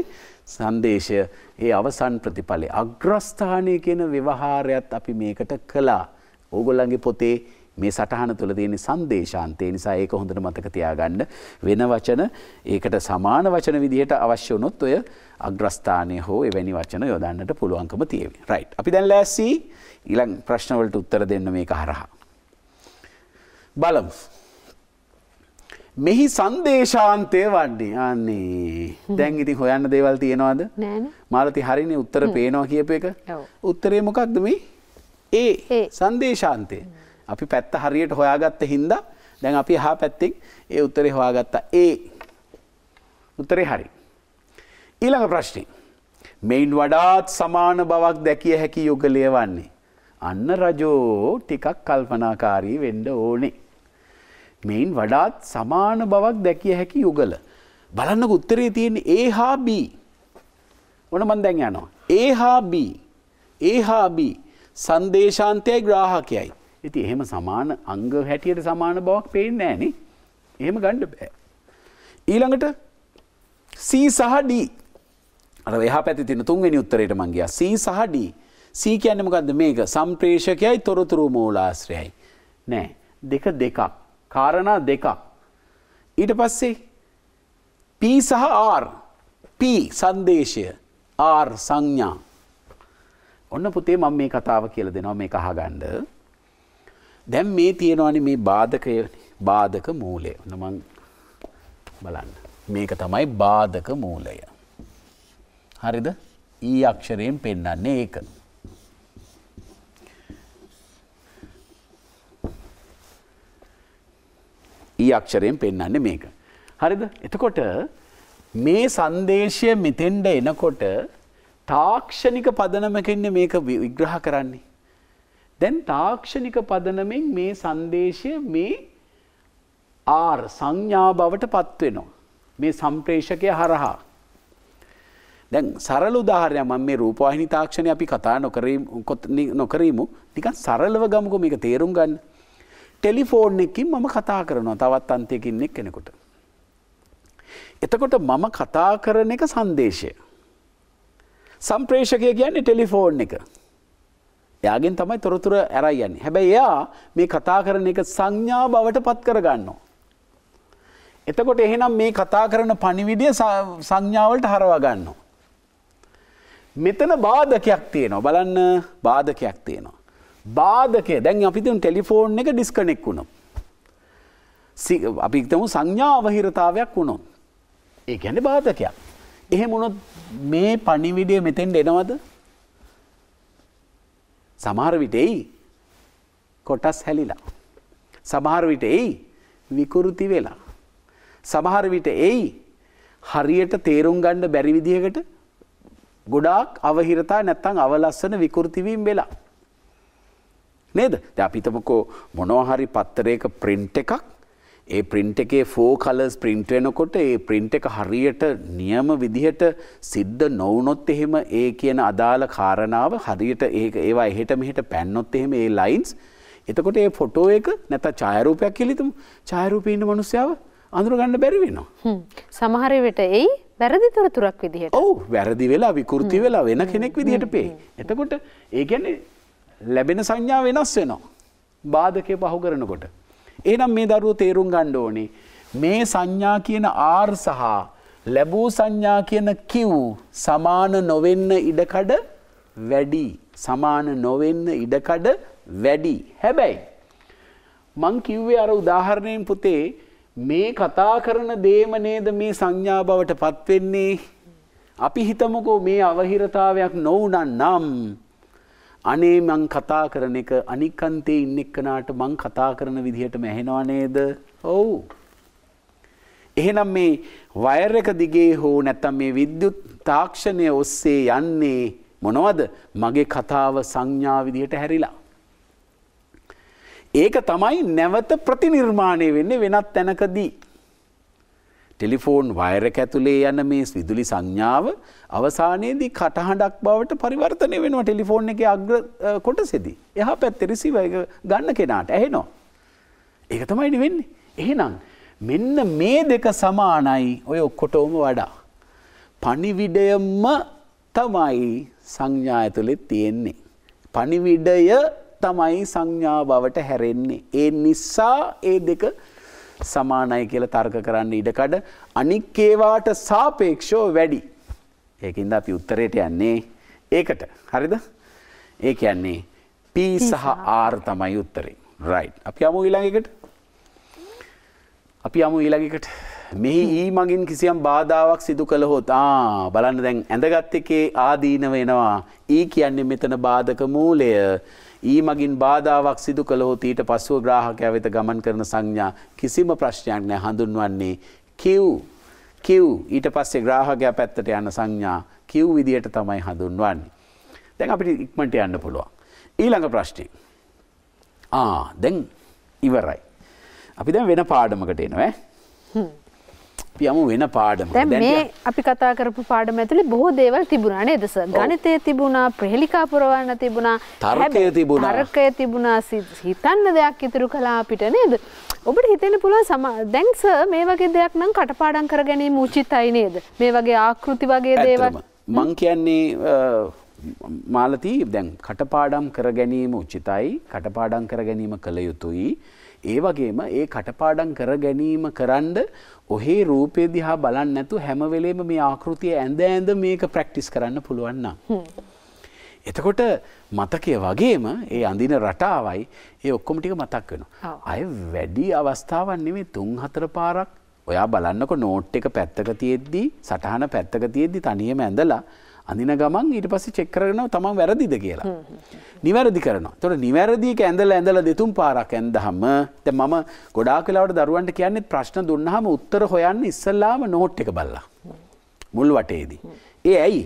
සන්දේශය ඒ අවසන් ප්‍රතිඵලය. අග්‍රස්ථානය කියන විවහාරයත් අපි මේකට කලා. ඕගොල්ලන්ගේ පොතේ මේ සටහන තුළ තියෙන සන්දේශාන්තය නිසා ඒක හොඳට මතක තියාගන්න වෙන වචන ඒකට සමාන වචන විදිහට අවශ්‍ය වුණොත් ඔය අග්‍රස්ථානය හෝ එවැනි වචන යොදන්නට පුළුවන්කම තියෙවි. රයිට්. අපි දැන් ලෑස්සී ඊළඟ ප්‍රශ්නවලට උත්තර දෙන්න මේක හරහා. බලමු. මෙහි සංදේශාන්තය වන්නේ අන්නේ දැන් ඉති හොයන්න දේවල් තියෙනවාද මාරති හරිනි උත්තර පේනවා කියප එක උත්තරේ මොකක්ද මේ ඒ සංදේශාන්තය අපි පැත්ත හරියට හොයාගත්ත හින්දා දැන් අපි හා පැත්තෙක් ඒ උත්තරේ හොයාගත්තා ඒ උත්තරේ හරි ඊළඟ ප්‍රශ්නි මෙයින් වඩාත් සමාන බවක් දැකිය හැකි යුගලය වන්නේ අන්න රජෝ ටිකක් කල්පනාකාරී වෙන්ඩ ඕනේ මෙයින් වඩාත් සමාන බවක් දැකිය හැකි යුගල. බලන්න උත්තරේ තියෙන ඒ හා B. ඕන මන් දැන් යනවා. ඒ හා B. ඒ හා B සංදේශාන්තයයි ග්‍රාහකයයි. ඉතින් එහෙම සමාන අංග හැටියට සමාන බවක් පේන්නේ නැහැ නේ. එහෙම ගන්න බෑ. ඊළඟට C සහ D. අර එහා පැත්තේ තියෙන තුන්වෙනි උත්තරේට මං ගියා. C සහ D. C කියන්නේ මොකද්ද මේක? සම්ප්‍රේෂකයයි තොරතුරු මූලාශ්‍රයයි. නෑ. දෙක දෙකක්. කාරණා දෙකක්. ඊට පස්සේ P සහ R P සංදේශය R සංඥා. ඔන්න පුතේ මම මේ කතාව කියලා දෙනවා මේක අහගන්න. දැන් මේ තියෙනවනේ මේ බාධකය බාධක මූලය. ඔන්න මං බලන්න. මේක තමයි බාධක මූලය. හරිද? ඊ e අක්ෂරයෙන් පෙන්වන්නේ ඒක. ඊ අක්ෂරයෙන් පෙන්න්න මේක. හරිද එතකොට මේ සන්දේශය මෙතෙන්ඩ එනකොට තාක්ෂණික පදනමකෙන්න මේක විග්‍රහ කරන්නේ. දැන් තාක්ෂණික පදනමෙන් මේ සන්දේශය මේ ආර් සංඥා බවට පත්වෙනවා. මේ සම්ප්‍රේෂකය හරහා. දැන් සරල උදාහරය මන් මේ රූපවාහිනි තාක්ෂණය අපි කතා නොකරීම නොකරීමු නිකන් සරලව ගමුකෝ මේක තේරුම් ගන්න. ටෙලිෆෝන් එකින් මම කතා කරනවා තවත් අන්තයකින් එක් කෙනෙකුට. එතකොට මම කතා කරන එක සංදේශය. සම්ප්‍රේෂකය කියන්නේ ටෙලිෆෝන් එක. යාගෙන් තමයි තොරතුර ඇරයි යන්නේ. හැබැයි එයා මේ කතා කරන එක සංඥා බවට පත් කරගන්නවා. එතකොට එහෙනම් මේ කතා කරන පණිවිඩිය සංඥාවලට හරවා ගන්නවා. මෙතන බාධකයක් තියෙනවා බලන්න බාධකයක් තියෙනවා. බාධකය දැන් අපිතින් ටෙලිෆෝන් එක ඩිස්කනෙක් වුණු. අපිතම සංඥාවහිරතාවයක් වුණු. ඒ ගැන බාධකයක්. එහෙ මුණොත් මේ පණිවිඩිය මෙතෙන්ට එනවද සමහරවිට එයි කොටස් හැලිලා. සමහරවිට එයි විකුරුති වෙලා. සමහරවිට එයි හරියට තේරුම් ගණ්ඩ බැරිවිදිහකට ගොඩාක් අවහිරතා නැත්තං අවලස්සන විකෘතිවීම් වෙලා. නේද ද අපිතමකෝ මොනවහරි පත්තරයක ප්‍රින්ට් එකක් ඒ ප්‍රින්ට් එකේ ෆෝ කලස් ප්‍රින්ට් වෙනකොට ඒ ප්‍රින්ට් එක හරියට නියම විදිහට සිද්ධ නොවුනොත් එහෙම ඒ කියන අදාළ කාරණාව හරියට ඒ ඒවා එහෙට මෙහෙට පැන්නොත් එහෙම ඒ ලයින්ස් එතකොට ඒ ෆොටෝ එක නැත ඡායරූපයක් කියලිතුම් ඡායරූපීන්න මනුස්්‍යාව අඳුරගන්න බැරි වෙනවා.
සමහරවිට එයි වැරදි තොරතුරක් විදිහට. ඔව්
වැරදි වෙලා විකෘති වෙලා වෙන කෙනෙක් විදිහට පේ. එතකොට ඒ කියන්නේ ලැබෙන සංඥා වෙනස් වෙනවා. බාධකය පහු කරනකොට. එහනම් මේ දරුව තේරුම් ගණ්ඩ ඕනේ. මේ සංඥා කියන ආර් සහ ලැබූ සංඥා කියන කිව් සමාන නොවෙන්න ඉඩකඩ වැඩි. සමාන නොවෙන්න ඉඩකඩ වැඩි. හැබැයි. මං කිව්වේ අර උදාහරණයෙන් පුතේ මේ කතා කරන දේම නේද මේ සංඥා බවට පත්වෙන්නේ. අපි හිතමුකෝ මේ අවහිරතාවයක් නොවුනන් නම් අනේ මං කතා කරන එක අනිකන්තේ ඉන්න එක්කනාට මං කතා කරන විදිහට මැහෙනවා නේද? ඔව්. එහෙනම් මේ වයර් එක දිගේ හෝ නැත්නම් මේ විද්‍යුත් තාක්ෂණය ඔස්සේ යන්නේ මොනවද? මගේ කතාව සංඥා විදිහට හැරිලා. ඒක තමයි නැවත ප්‍රතිනිර්මාණය වෙන්නේ වෙනත් තැනකදී. ටෙලිෆෝන් වයරක ඇතුළේ යන මේ විදුලි සංඥාව අවසානයේදී කටහඬක් බවට පරිවර්තනය වෙනවා ටෙලිෆෝන් එක අග්‍ර කොටසෙදී. එහා පැත්තේ රිසීවර් එක ගන්න කෙනාට ඇහෙනවා. ඒක තමයි වෙන්නේ. එහෙනම් මෙන්න මේ දෙක සමානයි ඔය ඔක්කොටම වඩා. පණිවිඩයම තමයි සංඥා ඇතුළේ තියෙන්නේ. පණිවිඩය තමයි සංඥා බවට හැරෙන්නේ. ඒ නිසා ඒ දෙක සමානයි කියලා තර්ක කරන්න ඉඩකඩ අනික් ඒවාට සාපේක්ෂෝ වැඩි. ඒකින්ද අපි උත්තරයට යන්නේ ඒකට හරිද? ඒ කියන්නේ P සහ R තමයි උත්තරේ. right. අපි යමු ඊළඟකට. අපි යමු ඊළඟකට. මෙහි ඊ e මගින් කිසියම් බාධාවක් සිදු කළහොත් ආ බලන්න දැන් ඇඳගත් එකේ ආදීනව එනවා. ඊ e කියන්නේ මෙතන බාධක මූලය. ඊ මගින් බාධාවක් සිදු කළහොත් ඊට පසුව ග්‍රාහකයා වෙත ගමන් කරන සංඥා කිසිම ප්‍රශ්නයක් නැහැ හඳුන්වන්නේ කිව් කිව් ඊට පස්සේ ග්‍රාහකයා පැත්තට යන සංඥා කිව් විදියට තමයි හඳුන්වන්නේ. දැන් අපිට ඉක්මනට යන්න පුළුවන්. ඊළඟ ප්‍රශ්නේ. ආ දැන් ඉවරයි. අපි දැන් වෙන පාඩමකට එනවා ඈ. හ්ම්. යම වෙන පාඩම මේ
අපි කතා කරපු පාඩම ඇතුළේ බොහෝ දේවල් තිබුණා නේද සර්? ගණිතය තිබුණා, ප්‍රහෙලිකා පුරවන්න තිබුණා, තර්කය තිබුණා. තර්කය තිබුණා, හිතන්න දෙයක් ඉතුරු කළා අපිට නේද? ඔබට හිතෙන්න පුළුවන් දැන් සර් මේ වගේ දෙයක් නම් කටපාඩම් කර ගැනීම උචිතයි නේද? මේ වගේ ආකෘති වගේ දේවල්.
මං කියන්නේ මාලති දැන් කටපාඩම් කර ගැනීම උචිතයි, කටපාඩම් කර ගැනීම කළ යුතුයි. ඒ වගේම ඒ කටපාඩම් කර ගැනීම කරන්ඩ ඔහේ රූපය දිහා බලන්න නැතු හැමවෙලේම මේ ආකෘතිය ඇඳ ඇඳ මේක ප්‍රැක්ටිස් කරන්න පුළුවන්න. එතකොට මතකය වගේම ඒ අඳින රටාවයි ඒ ඔක්කොම ටික මතක් වෙන. අය වැඩි අවස්ථාවන් නෙමේ තුන් හතර පාරක් ඔයා බලන්නක නෝට් එක පැත්තක තියෙද්දී සටහන පැත්තක තියෙද්දි තනියම ඇඳලා අඳන ගමන් ඊට පස්ස චෙක්කරනව තමන් වැරදිද කියලා. නිවැරදි කරන තොට නිවැරදික ඇඳල ඇඳල දෙතුම් පාරක් ඇන්දහම ද මම ගොඩා කලාට දරුවන්ට කියන්නේ ප්‍රශ්න දුන්නහම උත්තර හොයන්න ඉස්සල්ලාම නෝට් එක බල්ලා. මුල් වටේදී. ඒ ඇයි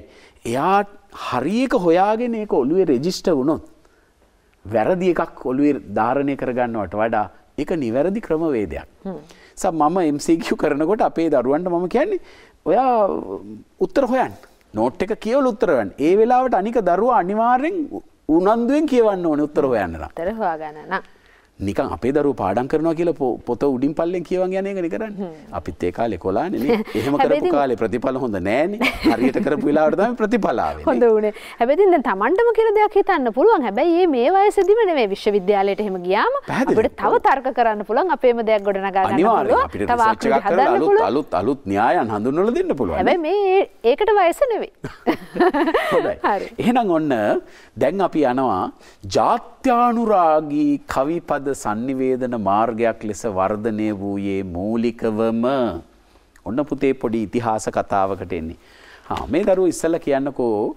එයා හරික හොයාගෙන එක ඔලුවේ රෙජිස්ට වුණොත්. වැරදි එකක් ඔලුවේ ධාරණය කරගන්නවට වඩා එක නිවැරදි ක්‍රමවේදයක්. සම් මම එම්සේකිය කරනකොට අපේ දරුවන්ට මම කියන්නේ ඔයා උත්තර හොයන්. නෝට් එක කියවල උත්තරවන්න ඒ වෙලාවට අනික දරුව අනිවාර්යෙන් උනන්දුවෙන් කියවන්න ඕන උත්තර හොයන්න නම්.
උත්තර හොයාගන්න නම්.
නික අපේ දරු පාඩන් කරනවා කියල පොත උඩින් පල්ලෙන් කියවන් යන එක කරන්න අපිත් ඒ කාලෙ කොලාන එහෙම කරපු කාලෙ ප්‍රතිඵල හොඳ නෑන හරියට කරපු වෙලාවටදම ප්‍රතිඵලාව
හොඳ වනේ හැබැතින්න තමන්ටම කියල දෙයක් හිතන්න පුළුවන් හැබැයි මේ වයසදිම නෙවේ විශ්වවිද්‍යාලයට එහෙම ගියාම අපට තව තර්ක කරන්න පුළන් අපේම දෙයක් ගොඩනගන්න
අලුත් අලුත් න්‍යායන් හඳුන්වල දෙන්න පුළුව ඇ
මේ ඒකට වයස නෙවේ
එහෙනම් ඔන්න දැන් අපි යනවා ජාත්‍යානුරාගී කවිපද සාද sannivedana මාර්ගයක් ලෙස වර්ධනය වූයේ මූලිකවම ඔන්න පුතේ පොඩි ඉතිහාස කතාවකට එන්නේ. හා මේ දරුවෝ ඉස්සලා කියන්නකෝ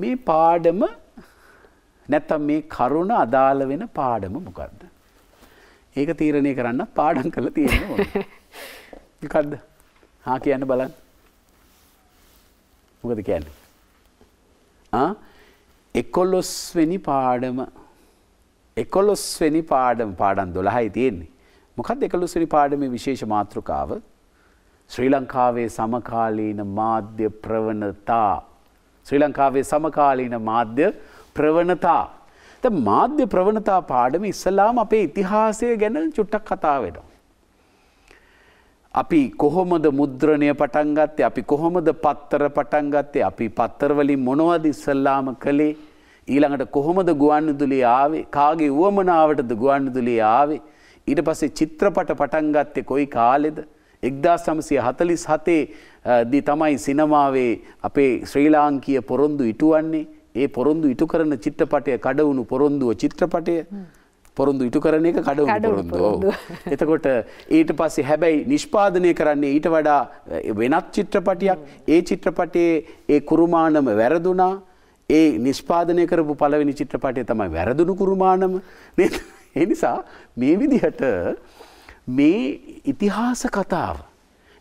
මේ පාඩම නැත්තම් මේ කරුණ අදාළ වෙන පාඩම මොකද්ද? ඒක තීරණය කරන්න පාඩම් කරලා තියෙනවා. මොකද්ද? හා කියන්න බලන්න. මොකද කියන්නේ? ආ 11 වෙනි පාඩම එකොලොස්වෙනි පාඩම් පාඩන් දොළහයි තියෙන්නේ. මොකක් දෙකලොස්වනි පාඩම විශේෂ මාතෘකාව ශ්‍රී ලංකාවේ සමකාලීන මාධ්‍ය ප්‍රවණතා. ශ්‍රී ලංකාවේ සමකාලීන මාධ්‍ය ප්‍රවණතා. ත මාධ්‍ය ප්‍රවණතා පාඩම ඉස්සලාම අපේ ඉතිහාසය ගැන චුට්ටක් කතාවෙනවා. අපි කොහොමද මුද්‍රණය පටන්ගත්තේ අපි කොහොමද පත්තර පටන්ගත්තේ අපි පත්තරවලින් මොනවද ඉස්සල්ලාම කළේ ඊළඟට කොහොමද ගුවන්විදුලිය ආවේ කාගේ වුවමනාවටද ගුවන්විදුලිය ආවේ ඊට පස්සේ චිත්‍රපට පටන් ගත්තේ කොයි කාලෙද 1947 දී තමයි සිනමාවේ අපේ ශ්‍රී ලාංකීය පොරොන්දු ඉටුවන්නේ ඒ පොරොන්දු ඉටු කරන චිත්‍රපටය කඩවුණු පොරොන්දුව චිත්‍රපටය පොරොන්දු ඉටු කරන එක කඩවුණු පොරොන්දු එතකොට ඊට පස්සේ හැබැයි නිෂ්පාදනය කරන්නේ ඊට වඩා වෙනත් චිත්‍රපටයක් ඒ චිත්‍රපටයේ ඒ කුරුමානම වැරදුනා ඒ නිෂ්පාදනය කරපු පලවෙනි චිත්‍රපටය තමයි වැරදුණු කුරුමානම එනිසා මේ විදිහට මේ ඉතිහාස කතාව.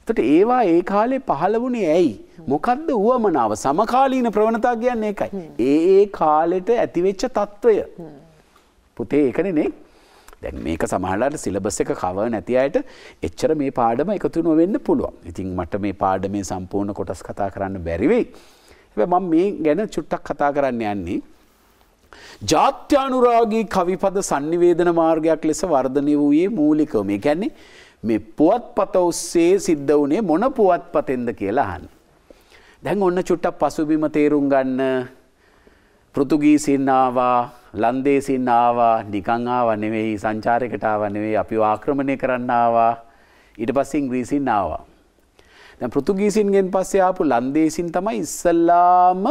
එතට ඒවා ඒ කාලේ පහළ වුණේ ඇයි. මොකක්ද වුවමනාව සමකාලීන ප්‍රවණතා කියන්නේ එකයි. ඒ ඒ කාලෙට ඇතිවෙච්ච තත්ත්වය. පුතේ ඒකනනේ දැන් මේක සමහලාට සිලබස් එක කව නැති අයට එච්චර මේ පාඩම එකතු නොවෙන්න පුළුවන්. ඉතින් මට මේ පාඩමේ සම්පූර්ණ කොටස් කතා කරන්න බැරිවෙයි. මම මේ ගැන චුට්ටක් කතා කරන්න යන්නේ. ජාත්‍යානුරාගී කවිපද සංනිවේදන මාර්ගයක් ලෙස වර්ධනය වූයේ මූලිකවම ගැන්නේ මේ පුවත් පත ඔස්සේ සිද්ධ වනේ මොන පුවත් පතෙන්ද කියලාහන්. දැන් ඔන්න චුට්ටක් පසුබිම තේරුම් ගන්න පෘතුගීසින්නාවා ලන්දේසින්නාවා නිකංආව නෙවෙයි සංචාරකටාව නෙවෙයි අපි ආක්‍රමණය කරන්නවා ඊට පස්සිං ග්‍රීසින්නාවා. දැන් පෘතුගීසින්ගෙන් පස්සේ ආපු ලන්දේසින් තමයි ඉස්සල්ලාම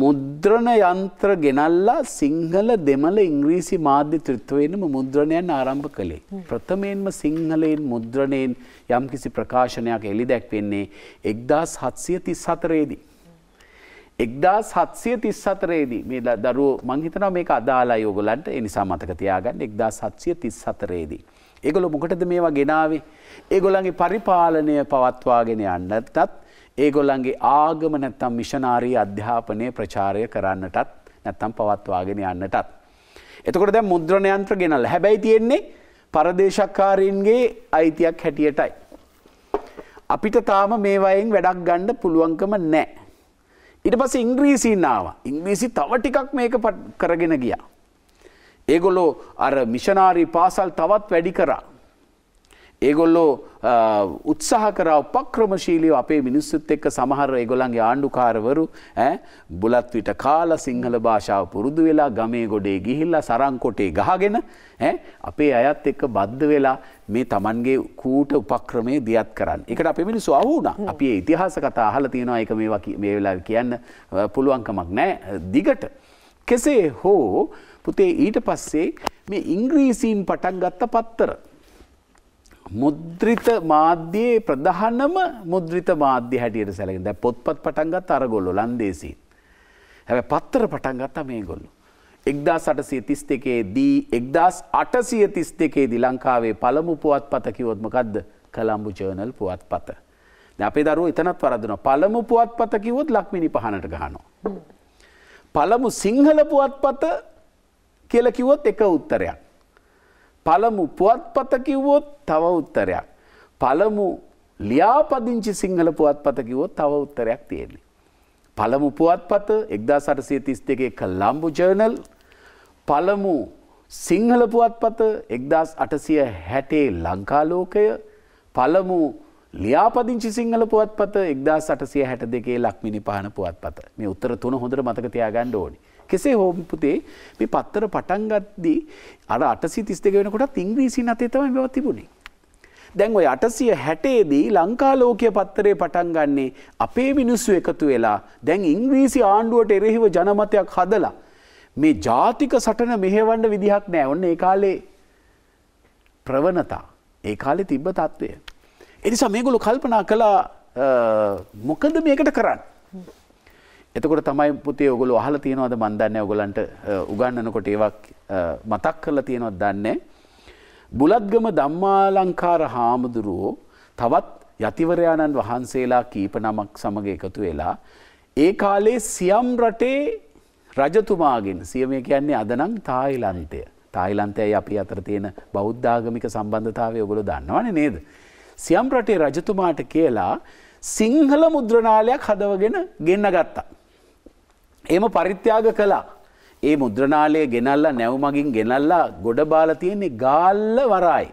මුද්‍රණ යන්ත්‍ර ගෙනල්ලා සිංහල දෙමළ ඉංග්‍රීසි මාධ්‍ය ත්‍රිත්වයෙන්ම මුද්‍රණයන් ආරම්භ කළේ. ප්‍රථමයෙන්ම සිංහලයෙන් මුද්‍රණයෙන් යම් කිසි ප්‍රකාශනයක් එලි දැක්වෙන්නේ එක්දස් හත්සිය තිස් හතරේදී. එක්දස් හත්සිය තිස් සතරේදී මේ දරුව මංහිතනව මේක අදාලා යෝගලන්ට එනිසා මතක තියාගන්න එක්දස් හත්සිය තිස් සතරේදී. ඒගොල මොකටද මේවා ගෙනාවේ. ඒගොලන්ගේ පරිපාලනය පවත්වාගෙන යන්නටත් ඒගොල්ලන්ගේ ආගම නැත්තම් මිෂනාරී අධ්‍යාපනය ප්‍රචාරය කරන්නටත් නැත්තම් පවත්වාගෙන යන්නටත්. එතකොට දැ මුද්‍රණයන්ත්‍ර ගෙනල් හැබැයි තියෙන්නේ පරදේශක්කාරීන්ගේ අයිතියක් හැටියටයි. අපිට තාම මේවයින් වැඩක් ගණ්ඩ පුළුවන්කම නෑ. ඉට පස ඉංග්‍රීසින්නාව ඉංග්‍රීසි තව ටිකක් මේක කරගෙන ගියා. ඒගොල්ලෝ අර මිෂනාරී පාසල් තවත් වැඩි කරා. ඒගොල්ලෝ උත්සාහ කරා උපක්‍රමශීලීව අපේ මිනිස්සුත් එක්ක සමහර ඒගොල්ලන්ගේ ආණ්ඩුකාරවරු ඈ බුලත් විට කාලා සිංහල භාෂාව පුරුදු වෙලා ගමේ ගොඩේ ගිහිල්ලා සරන්කොටේ ගහගෙන ඈ අපේ අයත් එක්ක බද්ධ වෙලා මේ Tamanගේ කූට උපක්‍රමයේ දියත් කරන්න. ඒකට අපේ මිනිස්සු අහු වුණා. අපි ඒ ඉතිහාස කතා අහලා තියෙනවා ඒක මේ මේ වෙලාවේ කියන්න පුළුවන්කමක් නැහැ. දිගට කෙසේ හෝ පුතේ ඊට පස්සේ මේ ඉංග්‍රීසීන් පටන් ගත්ත පත්තර. මුද්‍රිත මාධ්‍යයේ ප්‍රධානම මුද්‍රිත මාධ්‍ය හැටියට සැලගෙන දැන් පොත්පත් පටන් ගත්ත අරගොල්ලෝ ලන්දේසීන්. හැබැයි පත්තර පටන් ගත්තා මේගොල්ලෝ. 1832 දී 1832 දී ලංකාවේ පළමු පුවත්පත කිව්වොත් මොකද්ද? කොළඹ ජර්නල් පුවත්පත. දැන් අපේ දරුවෝ එතනත් වරදිනවා. පළමු පුවත්පත කිව්වොත් ලක්මිනි පහනට ගහනවා. පළමු සිංහල පුවත්පත කියල කිව්වොත් එක උත්තරයක්. පළමු පුවත්පත කිව්වොත් තව උත්තරයක්. පළමු ලියාපදිංචි සිංහල පුවත්පත කිව්වොත් තව උත්තරයක් තියෙන්නේ. පළමු පුවත්පත එක්දා සටසේ තිස් දෙක එක ලම්බු ජර්නල් පළමු සිංහල පුවත්පත එක්දස් අටසිය හැටේ ලංකාලෝකය පළමු ලියාපදිංචි සිංහල පුවත්පත එක්දා සටසිය හැට දෙකේ ලක්මිනි පාන පුවත්පත මේ උත්තර තුන හොඳට මතක තියාගන්න ඕනේ. කෙසේ හෝම පුතේ මේ පත්තර පටන් ගද්දී අර 832 වෙනකොටත් ඉංග්‍රීසින් අතේ තමයි මේවා තිබුණේ. දැන් ඔය 860ේදී ලංකා ලෝකීය පත්තරේ පටන් ගන්නේ අපේ මිනිස්සු එකතු වෙලා දැන් ඉංග්‍රීසි ආණ්ඩුවට එරෙහිව ජනමතයක් හදලා මේ ජාතික සටන මෙහෙවන්න විදිහක් නෑ. ඔන්න ඒ කාලේ ප්‍රවණතා. ඒ කාලේ තිබ්බ තත්ත්වය. එනිසා මේගොල්ලෝ කල්පනා කළා මොකද මේකට කරන්නේ? එතකොට තමයි පුතේ ඔගොලු අහලා තියෙනවද මන් දන්නේ ඔයගලන්ට උගන්වනකොට ඒවක් මතක් කරලා තියෙනවද දන්නේ බුලත්ගම ධම්මාලංකාර හාමුදුරුවෝ තවත් යතිවරයාණන් වහන්සේලා කීප නමක් සමග එකතු වෙලා ඒ කාලේ සියම් රටේ රජතුමාගෙන් සියම කියන්නේ අදනම් තායිලන්තය තායිලන්තයයි අපි අතර තියෙන බෞද්ධාගමික සම්බන්ධතාවය ඔගොලු දන්නවනේ නේද. සියම් රටේ රජතුමාට කියලා සිංහල මුද්‍රණාලයක් හදවගෙන ගෙන්න ගත්තා. එහෙම පරිත්‍යාග කළා. ඒ මුද්‍රණාලය ගෙනල්ලා නැවමගින් ගෙනල්ලා ගොඩ බාල තියෙන්නේ ගාල්ල වරායි.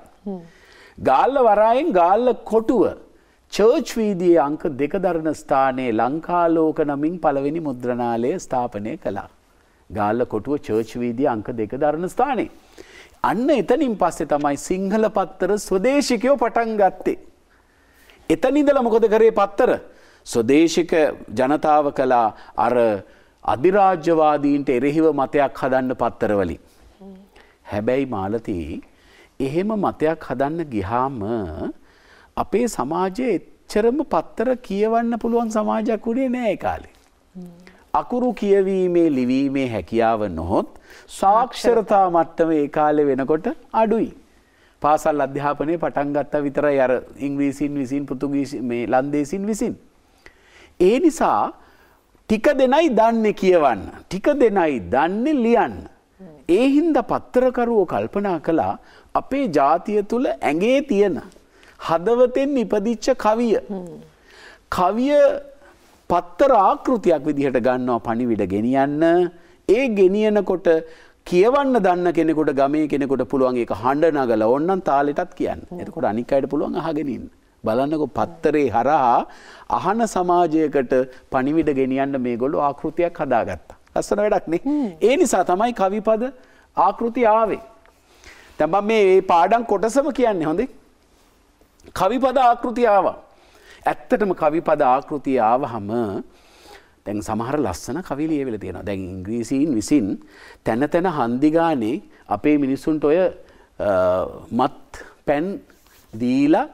ගාල්ල වරායෙන් ගාල්ල කොටුව චර්ච් වීදියේ අංක දෙක දරන ස්ථානයේ ලංකාලෝක නමින් පළවෙනි මුද්‍රණාලය ස්ථාපනය කළා. ගාල්ල කොටුව චර්ච් වීදිය අංක දෙක දරන ස්ථානයේ. අන්න එතනින් පස්සේ තමයි සිංහල පත්තර ස්වදේශිකයෝ පටන් ගත්තේ. එතනිදල මොකද කරේ පත්තර ස්වදේශික ජනතාව කලා අර අධිරාජ්‍යවාදීන්ට එරෙහිව මතයක් හදන්න පත්තරවලින්. හැබැයි මාලති එහෙම මතයක් හදන්න ගිහාම අපේ සමාජයේ එච්චරම පත්තර කියවන්න පුළුවන් සමාජයක් උඩේ නෑ කාලේ. අකුරු කියවීමේ ලිවීමේ හැකියාව නොහොත් සාක්ෂරතා මට්ටම ඒ කාලෙ වෙනකොට අඩුයි. පාසල් අධ්‍යාපනය පටන් ගත්තා විතර යර ඉංග්‍රීසින් විසින් පුතුගීසි මේ ලන්දේසින් විසින්. ඒ නිසා ටික දෙනයි දන්න කියවන්න. ටික දෙනයි දන්න ලියන්න. ඒ හින්ද පත්තරකරුවෝ කල්පනා කළා අපේ ජාතිය තුළ ඇගේ තියෙන. හදවතෙන් ඉපදිච්ච කවිය. කවිය පත්තර ආකෘතියක් විදිහට ගන්නවා පණිවිඩ ගෙනියන්න. ඒ ගෙනියනකොට කියවන්න දන්න කෙනෙකුට ගමේ කෙනෙකුට පුළුවන් එක හඬ නගල ඔන්නන් තාලෙටත් කියන්න එතකොට අනික් අයට පුළුවන් අහගෙනන්න. බලන්නකො පත්තරේ හරහා අහන සමාජයකට පණිවිඩ ගෙනියන්න මේගොල්ලෝ ආකෘතියක් හදාගත්තා. ලස්සන වැඩක් නේ. ඒ නිසා තමයි කවිපද ආකෘති ආවේ. දැන් මම මේ පාඩම් කොටසම කියන්නේ හොඳේ. කවිපද ආකෘති ආවා. ඇත්තටම කවිපද ආකෘතිය ආවහම දැන් සමහර ලස්සන කවි ලියවිලා තියෙනවා. දැන් ඉංග්‍රීසීන් විසින් තැන තැන හන්දි ගානේ අපේ මිනිස්සුන්ට ඔය මත් පැන් දීලා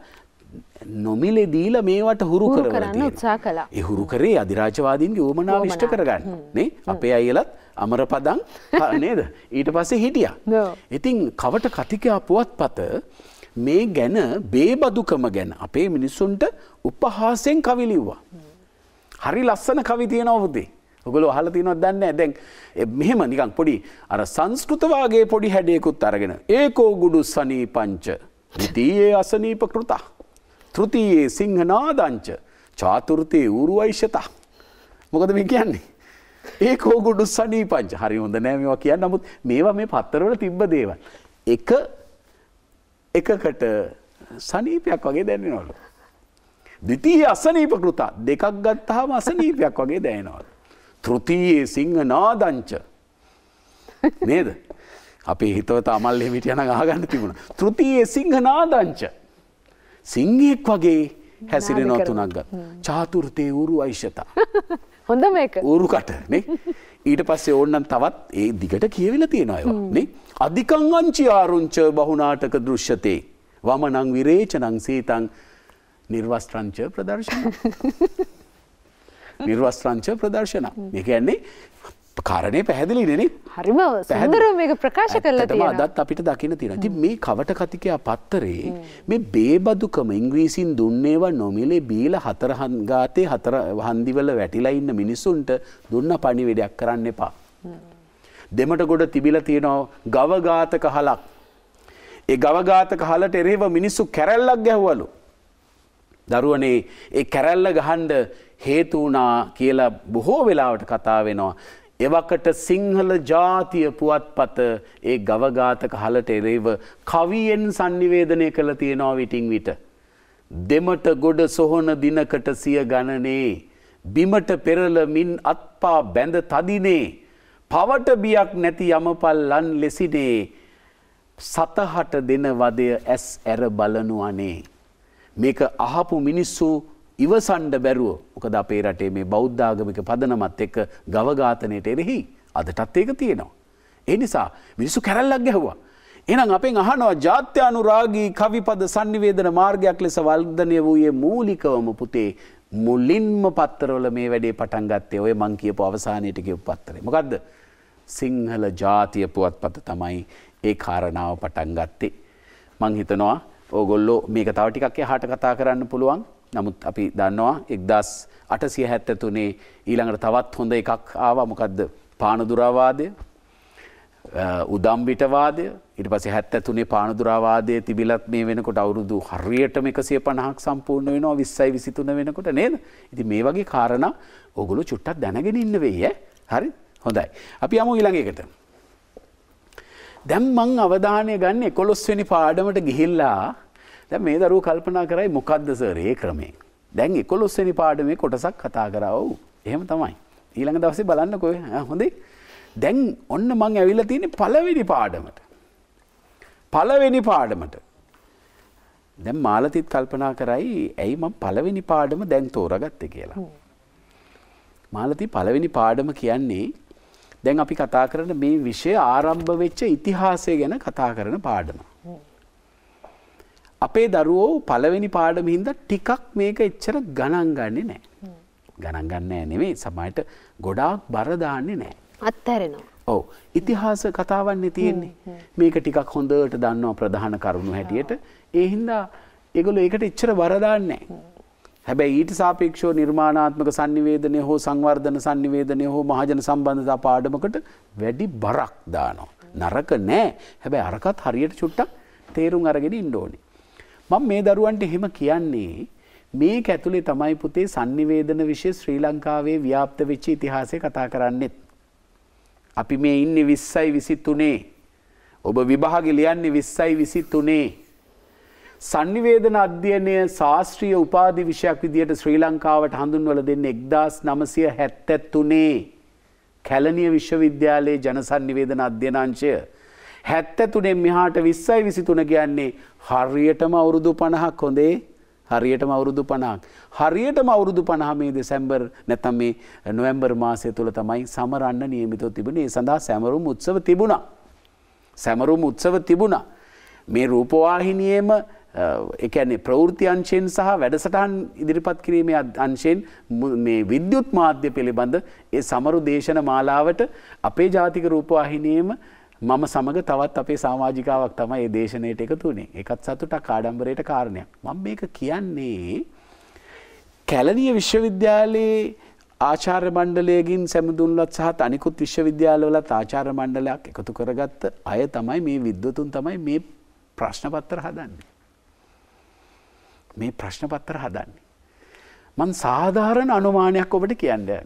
නොමිලේ දීලා මේවට හුරු කරන්න උත්සා කලා එහුරු කරේ අධිරාජවාදීන්ගේ ඕමනාව විෂ්ට කරගන්න නේ අපේ අයලත් අමරපදං නේද ඊට පස්සේ හිටිය ඉතින් කවට කතිකයා පුවත් පත මේ ගැන බේබදුකම ගැන අපේ මිනිස්සුන්ට උපහාසයෙන් කවිලිව්වා හරි ලස්සන කවි තියෙනවහුදේ ඔගොල හල තිනොත් දන්න දැන් මෙහෙම නිකං පොඩි අර සංස්කෘතවාගේ පොඩි හැඩයකුත් අරගෙන ඒකෝ ගුඩු සනී පංච ඉතියේ අසනීප කෘතා තෘතියේ සිංහනාදංච චාතුෘතයේ ඌරුවයිශ්‍යතා. මොකද මේ කියන්නේ. ඒ කෝගුඩු සනී පංච හරි හොඳ නෑමවා කියන්න නමුත් මේවා මේ පත්තරවල තිබ්බ දේවල්. එක එකකට සනීපයක් වගේ දැනෙනවලු. දිතිී අසනීප කෘතා දෙකක් ගත්තහම අසනීපයක් වගේ දැනවල්. තෘතියේ සිංහ නාදංච නේද අපේ හිතව තමල්ලෙමිට යන ගාගන්න තිබුණ තෘතියේ සිංහ නාදංච සිංහෙක් වගේ හැසිරෙනව තුනක් ගත් චාතුෘතය වූරු අයිශ්‍යතා.
හොඳ ඌරුකට
නේ ඊට පස්සේ ඕන්නන් තවත් ඒ දිගට කියවිල තියෙනවා නේ අධිකංවංචි ආරුංච බහුනාටක දෘශ්‍යතේ වමනං විරේචනං සීතං නිර්වස්ත්‍රංච ප්‍රදර්ශන නිර්වස්ත්‍රංච ප්‍රදර්ශන මේකන්නේ කාරණය පැහැදිලි නෙන
හරිම සැහදර මේක ප්‍රකාශ කරල තම
අදත් අපිට දකින තිනති මේ කවට කතිකයා පත්තරේ මේ බේබදුකම ඉංග්‍රීසින් දුන්නේවා නොමිලේ බීල හතරහන් ගාතේ හතර හන්දිවල වැටිලා ඉන්න මිනිස්සුන්ට දුන්න පණිවිඩයක් කරන්න එපා. දෙමට ගොඩ තිබිල තියෙනෝ ගවගාතක හලක්. ඒ ගවගාතක හලට එරේව මිනිස්සු කැරැල්ලක් ගැහවලු. දරුවනේ ඒ කැරැල්ල ගහන්ඩ හේතුවනා කියලා බොහෝ වෙලාවට කතා වෙනවා. එවකට සිංහල ජාතිය පුවත්පත ඒ ගවඝාතක හලට එරෙව කවියෙන් sannivedanaya කළ තියනවා විටින් විට දෙමට ගොඩ සොහන දිනකට සිය ගණනේ බිමට පෙරලමින් අත්පා බැඳ තදිනේ පවට බියක් නැති යමපල්ලන් ලෙසිනේ සතහට දෙන වදය ඇස් ඇර බලනු අනේ මේක අහපු මිනිස්සු ඉවසන්ඩ බැරුව ඕකද අපේ රටේ මේ බෞද්ධාගමික පදනමත් එක්ක ගවඝාතනයට එරෙහි අදටත් ඒක තියෙනවා. ඒ නිසා මිනිස්සු කැරල්ලක් ගැහවා. එනම් අපෙන් අහනවා ජාත්‍යානුරාගී කවිපද sannivedana මාර්ගයක් ලෙස වර්ධනය වූයේ මූලිකවම පුතේ මුලින්ම පත්තරවල මේ වැඩේ පටන් ගත්තේ ඔය මං කියපු අවසානයට කියපු පත්තරේ. මොකද්ද? සිංහල ජාතිය පුවත්පත තමයි ඒ කාරණාව පටන් ගත්තේ. මං හිතනවා ඕගොල්ලෝ මේක තව ටිකක් එහාට කතා කරන්න පුළුවන්. නමුත් අපි දන්නවා එක්දස් අටසිය හැත්තතුනේ ඊළඟට තවත් හොඳ එකක් ආවාමකක්ද පානදුරාවාදය උදම්බිටවාදය ඉට පස හැත්තතුනේ පානදුරාවාදය තිබිලත් මේ වෙනකොට අවුරුදු හරියටම එකසේ පණහක් සම්පූර්ණ වෙනවා විස්සයි විසිතුන වෙනකොට නේද ඉති මේ වගේ කාරණ ඔගුලු චුට්ටක් දැනගෙන ඉන්නවෙයි හරි හොඳයි. අපි අම ඉළඟකට. දැම් මං අවධානය ගන්න එකොළොස්වනි පාඩමට ගිහිල්ලා දැ මේ දරුව කල්පනා කරයි මොකක්ද සරේ ක්‍රමේ. දැන් එකොලොස්සනි පාඩමේ කොටසක් කතා කරවු එහෙම තමයි. ඊළඟ දවසේ බලන්නකොය හොඳේ දැන් ඔන්න මං ඇවිල්ල තියෙන පලවෙනි පාඩමට. පලවෙනි පාඩමට. දැම් මාලතිත් කල්පනා කරයි ඇයි ම පලවෙනි පාඩම දැන් තෝරගත්ත කියලා. මාලති පලවෙනි පාඩම කියන්නේ දැන් අපි කතා කරන මේ විෂය ආරම්භ වෙච්ච ඉතිහාසය ගැන කතා කරන පාඩම. අපේ දරුවෝ පළවෙනි පාඩමින්ද ටිකක් මේක එච්චර ගණන් ගන්නේ නෑ. ගණන් ගන්නෑ නෙවේ සමයිට ගොඩාක් බරදාන්නේ නෑ. අත්හැරෙනවා. ඔව ඉතිහාස කතාවන්නේ තියෙන්නේ මේක ටිකක් හොඳට දන්නවා ප්‍රධාන කරුණු හැටියට ඒහින්දා එගොල ඒකට එච්චර වරදාන්නේ. හැබැයි ඊට සාපේක්ෂෝ නිර්මාණාත්මක සංනිවේදනය හෝ සංවර්ධන සංනිවේදනය හෝ මහජන සම්බන්ධතා පාඩමකට වැඩි බරක් දානවා. නරක නෑ හැබැයි අරකත් හරියට චුට්ටක් තේරුම් අරගෙන ඉන්ඩෝනේ. මම මේ දරුවන්ට එහෙම කියන්නේ මේ ඇතුළේ තමයි පුතේ sannivedana විශේෂ ශ්‍රී ලංකාවේ ව්‍යාප්ත වෙච්ච ඉතිහාසය කතා කරන්නෙත්. අපි මේ ඉන්නේ 20යි 23. ඔබ විභාගෙ ලියන්නේ 20යි 23. sannivedana අධ්‍යයනය ශාස්ත්‍රීය උපාධි විෂයක් විදියට ශ්‍රී ලංකාවට හඳුන්වලා දෙන්නේ 1973. කැලණිය විශ්වවිද්‍යාලයේ ජන sannivedana අධ්‍යනාංශය හැත්තතුනෙන් මෙහාට විස්සයි විසිතුන කියන්නේ හරියටම අවුරුදු පණහක් හොඳේ හරියටම අවුරුදු පණහක්. හරියටම අවුරුදු පණහමේ දෙසැම්බර් නැතම් මේ නොවැම්බර් මාසය තුළ තමයි සමරන්න නියමිතව තිබුණේ සඳහා සැමරුම් උත්සව තිබුණා. සැමරුම් උත්සව තිබුණා. මේ රූපවාහිනියේම එකන්නේ ප්‍රවෘති අංශයෙන් සහ වැඩසටහන් ඉදිරිපත් කිරීමේ අංශයෙන් මේ විද්‍යුත් මාධ්‍ය පිළිබඳ ඒ සමරු දේශන මාලාවට අපේ ජාතික රූපවාහිනියේම මම සමඟ තවත් අපේ සාමාජිකාවක් තමයි ඒ දේශනයට එකතුනේ එකත් සතුටක් ආඩම්බරයට කාරණයක් මම මේක කියන්නේ කැලනිය විශ්වවිද්‍යාලයේ ආචාර්ය මණ්ඩලයකින් සැමඳුන්ලත් සහත් අනිකුත් විශ්වවිද්‍යාලවලත් ආචාර්ය මණ්ඩලයක් එකතු කරගත්ත අය තමයි මේ විද්වතුන් තමයි මේ ප්‍රශ්නපත්තර හදන්නේ. මේ ප්‍රශ්නපත්තර හදන්නේ. මන් සාධාරණ අනුමානයක් ඔබට කියන්න යන්නේ.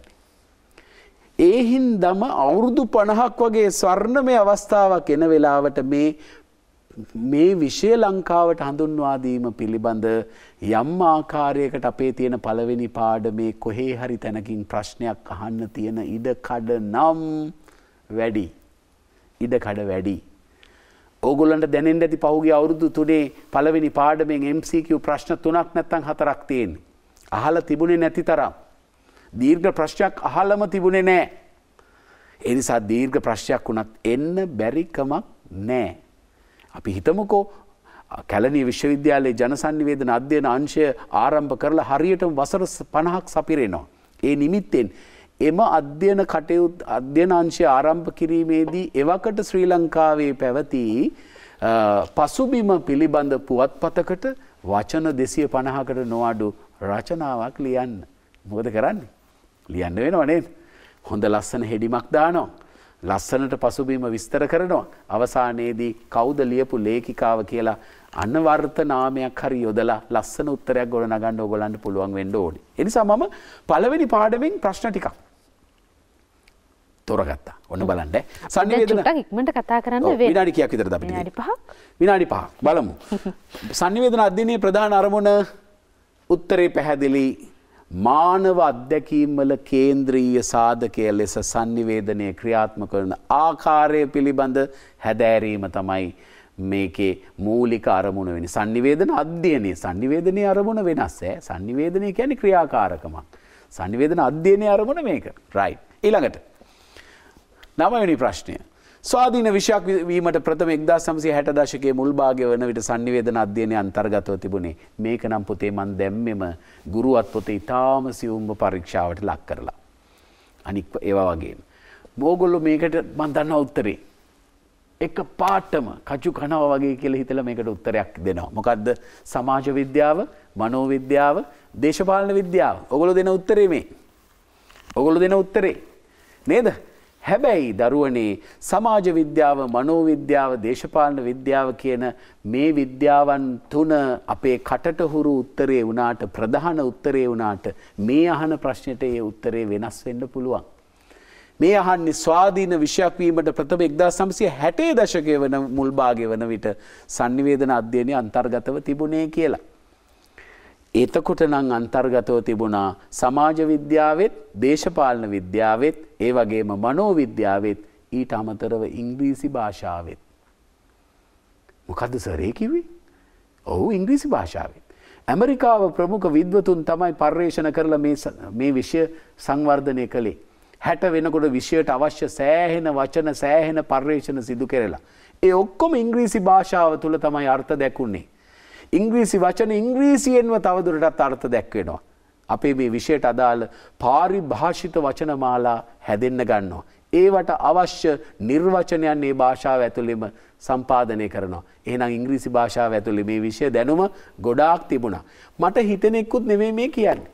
ඒ හින්දම අවුරුදු 50ක් වගේ ස්වර්ණමය අවස්ථාවක් එන වෙලාවට මේ මේ විෂය ලංකාවට හඳුන්වා දීම පිළිබඳ යම් ආකාරයකට අපේ තියෙන පළවෙනි පාඩමේ කොහේ හරි තැනකින් ප්‍රශ්නයක් අහන්න තියෙන ඉඩ කඩ නම් වැඩි. ඉඩ කඩ වැඩි. ඕගොල්ලන්ට දැනෙන්න ඇති පහුගේ අවුරුදු තුනේ පළවෙනි පාඩමෙන් MCQ ප්‍රශ්න තුනක් නැත්තම් හතරක් තියෙන්නේ. අහලා තිබුණේ නැති තරම්. දීර්ඝ ප්‍රශ්යක් අහලම තිබුණේ නෑ. එනිසා දීර්ඝ ප්‍රශ්යක් වුණත් එන්න බැරිකමක් නෑ. අපි හිතමකෝ කැලනී විශ්වවිද්‍යාලයේ ජනසන්නිවේදන අධ්‍යයන අංශය ආරම්භ කරලා හරියට වසර පණහක් සපිරෙනවා. ඒ නිමිත්තෙන් එම අධ්‍යන කටයුත් අධ්‍යනංශය ආරම්භ කිරීමේදී එවකට ශ්‍රී ලංකාවේ පැවති පසුබිම පිළිබඳ පුවත්පතකට වචන දෙසිය පණහකට නොවඩු රචනාවක් ලියන්න. මොකද කරන්නේ. ලියන්න වෙනවා නේද. හොඳ ලස්සන හෙඩිමක් දානවා. ලස්සනට පසුබීම විස්තර කරනවා. අවසානයේදී කෞද ලියපු ලේකිකාව කියලා අනවර්ථ නාමයක් හරි යොදලා ලස්සන උත්තරයක් ගොඩ නගන්න ඕගොල්ලන්ට පුළුවන් වෙන්න ඕනි. එනිසා මම පළවෙනි පාඩමෙන් ප්‍රශ්න ටිකක් තෝරගත්තා. ඔන්න බලන්න. සංනිවේදන
ඉක්මනට කතා කරන්න වේ. විනාඩි කීයක් විතරද අපිට? විනාඩි 5ක්.
විනාඩි 5ක්. බලමු. සංනිවේදන අධ්‍යයනයේ ප්‍රධාන අරමුණ උත්තරේ පැහැදිලි මානව අත්දැකීම්වල කේන්ද්‍රීය සාධකය ලෙස සංනිවේදනය ක්‍රියාත්ම කරන ආකාරය පිළිබඳ හැදෑරීම තමයි මේකේ මූලික අරමුණ වෙන සංනිවේදන අධ්‍යයනය සංනිවේදනය අරමුණ වෙනස් ෑ සංනිවේදනය ැන ක්‍රියාකාරකමක්. සංනිවේදන අධ්‍යයනය අරමුණ මේක රයි්. ඊළඟට. නමවැනි ප්‍රශ්නය ස්වාධීන විශයක් වීමට ප්‍රථම එක්දා සම්සේ හැට දශකයේ මුල්භාගය වන විට සන්නිවේදන අධ්‍යයනය අන්තර්ගතව තිබුණේ මේක නම් පොතේ මන් දැම්මෙම ගුරුවත් පොතේ ඉතාම සියුම්ම පරීක්ෂාවට ලක් කරලා. අනික් ඒවා වගේ. මෝගොල්ලො මේකට මන් දන්න උත්තරේ. එක පාටම කචු කනව වගේ කියල හිතල මේකට උත්තරයක් දෙනවා. මොකක්ද සමාජ විද්‍යාව මනෝවිද්‍යාව දේශපාලන විද්‍යාව ඔගොලො දෙන උත්තරේ මේ. ඔගොලු දෙන උත්තරේ. නේද හැබැයි දරුවනේ සමාජ විද්‍යාව මනෝවිද්‍යාව දේශපාලන විද්‍යාව කියන මේ විද්‍යාවන් තුන අපේ කටට හුරු උත්තරේ වුණාට ප්‍රධාන උත්තරේ වුණාට මේ අහන ප්‍රශ්නෙට ඒ උත්තරේ වෙනස් වෙන්න පුළුවන්. මේ අහන්නේ ස්වාධීන විෂයක් වීමට ප්‍රථම එක්දා සම්සිය හැටේ දශකය වන මුල්භාගය වන විට සංනිවේදන අධ්‍යයනය අන්තර්ගතව තිබුණේ කියලා. එතකොට නම් අන්තර්ගතව තිබුණා සමාජ විද්‍යාවෙත් දේශපාලන විද්‍යාවෙත් ඒ වගේම මනෝවිද්‍යාවෙත් ඊට අමතරව ඉංග්‍රීසි භාෂාවෙත්. මොකද සරේ කිවි ඔහු ඉංග්‍රීසි භාෂාවෙන්. ඇමරිකාව ප්‍රමුඛ විද්වතුන් තමයි පර්යේෂණ කරල මේ විෂය සංවර්ධනය කළේ. හැට වෙනකොට විෂයට අවශ්‍ය සෑහෙන වචන සෑහෙන පර්යේෂණ සිදු කරලා. ඒ ඔක්කොම ඉංග්‍රීසි භාෂාව තුළ තමයි අර්ථ දැකුන්නේ. ඉංග්‍රීසි වචන ඉංග්‍රීසියෙන්ව තවදුරටත් අර්ථ දැක්වෙනවා. අපේ මේ විෂයට අදාළ පාරිභාෂිත වචනමාලා හැදෙන්න ගන්නවා. ඒවට අවශ්‍ය නිර්වචනයන් ඒ භාෂාව ඇතුළෙම සම්පාදනය කරනවා. එහෙනම් ඉංග්‍රීසි භාෂාව ඇතුළේ මේ විෂය දැනුම ගොඩාක් තිබුණා. මට හිතෙනෙක්කුත් නෙමෙයි මේ කියන්නේ.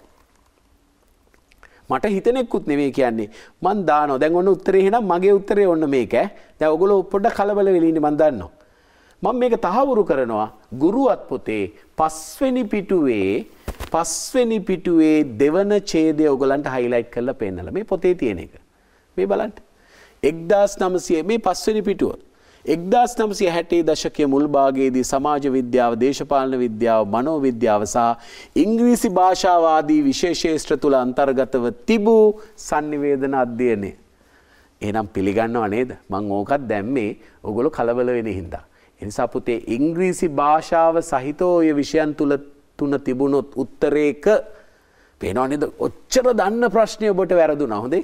මට හිතනෙක්කුත් නෙමේ කියන්නේ මන් දානො දැන් ඔන්න උත්තරේ එහෙනම් මගේ උත්තරේ ඔන්න මේක. දැන් ඔයගොල්ලෝ පොඩ්ඩක් කලබල වෙලින් ඉන්න මන් දන්නවා. මම මේක තහවුරු කරනවා ගුරුවත් පුතේ පස්වෙනි පිටුවේ පස්වෙනි පිටුවේ දෙවන ඡේදය ඔයගලන්ට හයිලයිට් කරලා පෙන්නලා මේ පොතේ තියෙන එක. මේ බලන්න. 1900 මේ පස්වෙනි පිටුව. 1960 දශකයේ මුල් භාගයේදී සමාජ විද්‍යාව, දේශපාලන විද්‍යාව, මනෝවිද්‍යාව සහ ඉංග්‍රීසි භාෂාව ආදී විෂය ශාස්ත්‍ර තුල අන්තර්ගතව තිබූ sannivedana අධ්‍යයනය. එහෙනම් පිළිගන්නව නේද? මම ඕකත් දැම්මේ ඔයගොල්ලෝ කලබල වෙන හින්දා. එනිසා පුතේ ඉංග්‍රීසි භාෂාව සහිතෝ ඔය විෂයන් තුළ තුන තිබුණොත් උත්තරේක පේනවනේද ඔච්චර දන්න ප්‍රශ්නය ඔබට වැරදුනා හොඳේ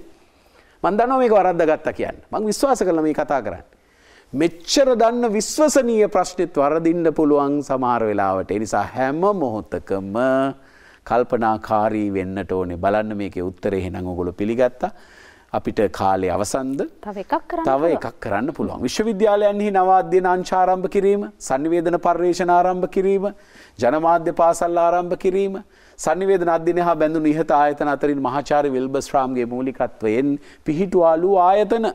මන් දන්නවා මේක වරද්ද ගත්තා කියන්න මං විශ්වාස කරලා මේ කතා කරන්න මෙච්චර දන්න විශ්වසනීය ප්‍රශ්නෙත් වරදින්න පුළුවන් සමහර වෙලාවට ඒ නිසා හැම මොහොතකම කල්පනාකාරී වෙන්නට ඕනේ බලන්න මේකේ උත්තරේ එහෙනම් ඔයගොල්ලෝ පිළිගත්තා අපිට කාලය අවසන්ද
තව එකක්
කරන්න පුළුවන් විශ්වවිද්‍යාලයන්හි නවාධ්‍ය නාංචාරම්භ කිරීම සංවේදන පර්යේෂණ ආරම්භ කිරීම ජනමාධ්‍ය පාසල් ආරම්භ කිරීම සංවේද අධ්‍යන හා බැඳු නිහත ආයතන අතරින් මහාචාර විල්බස්්‍රාම්ගේ මූලිකත්වයෙන් පිහිටුවාලු ආයතන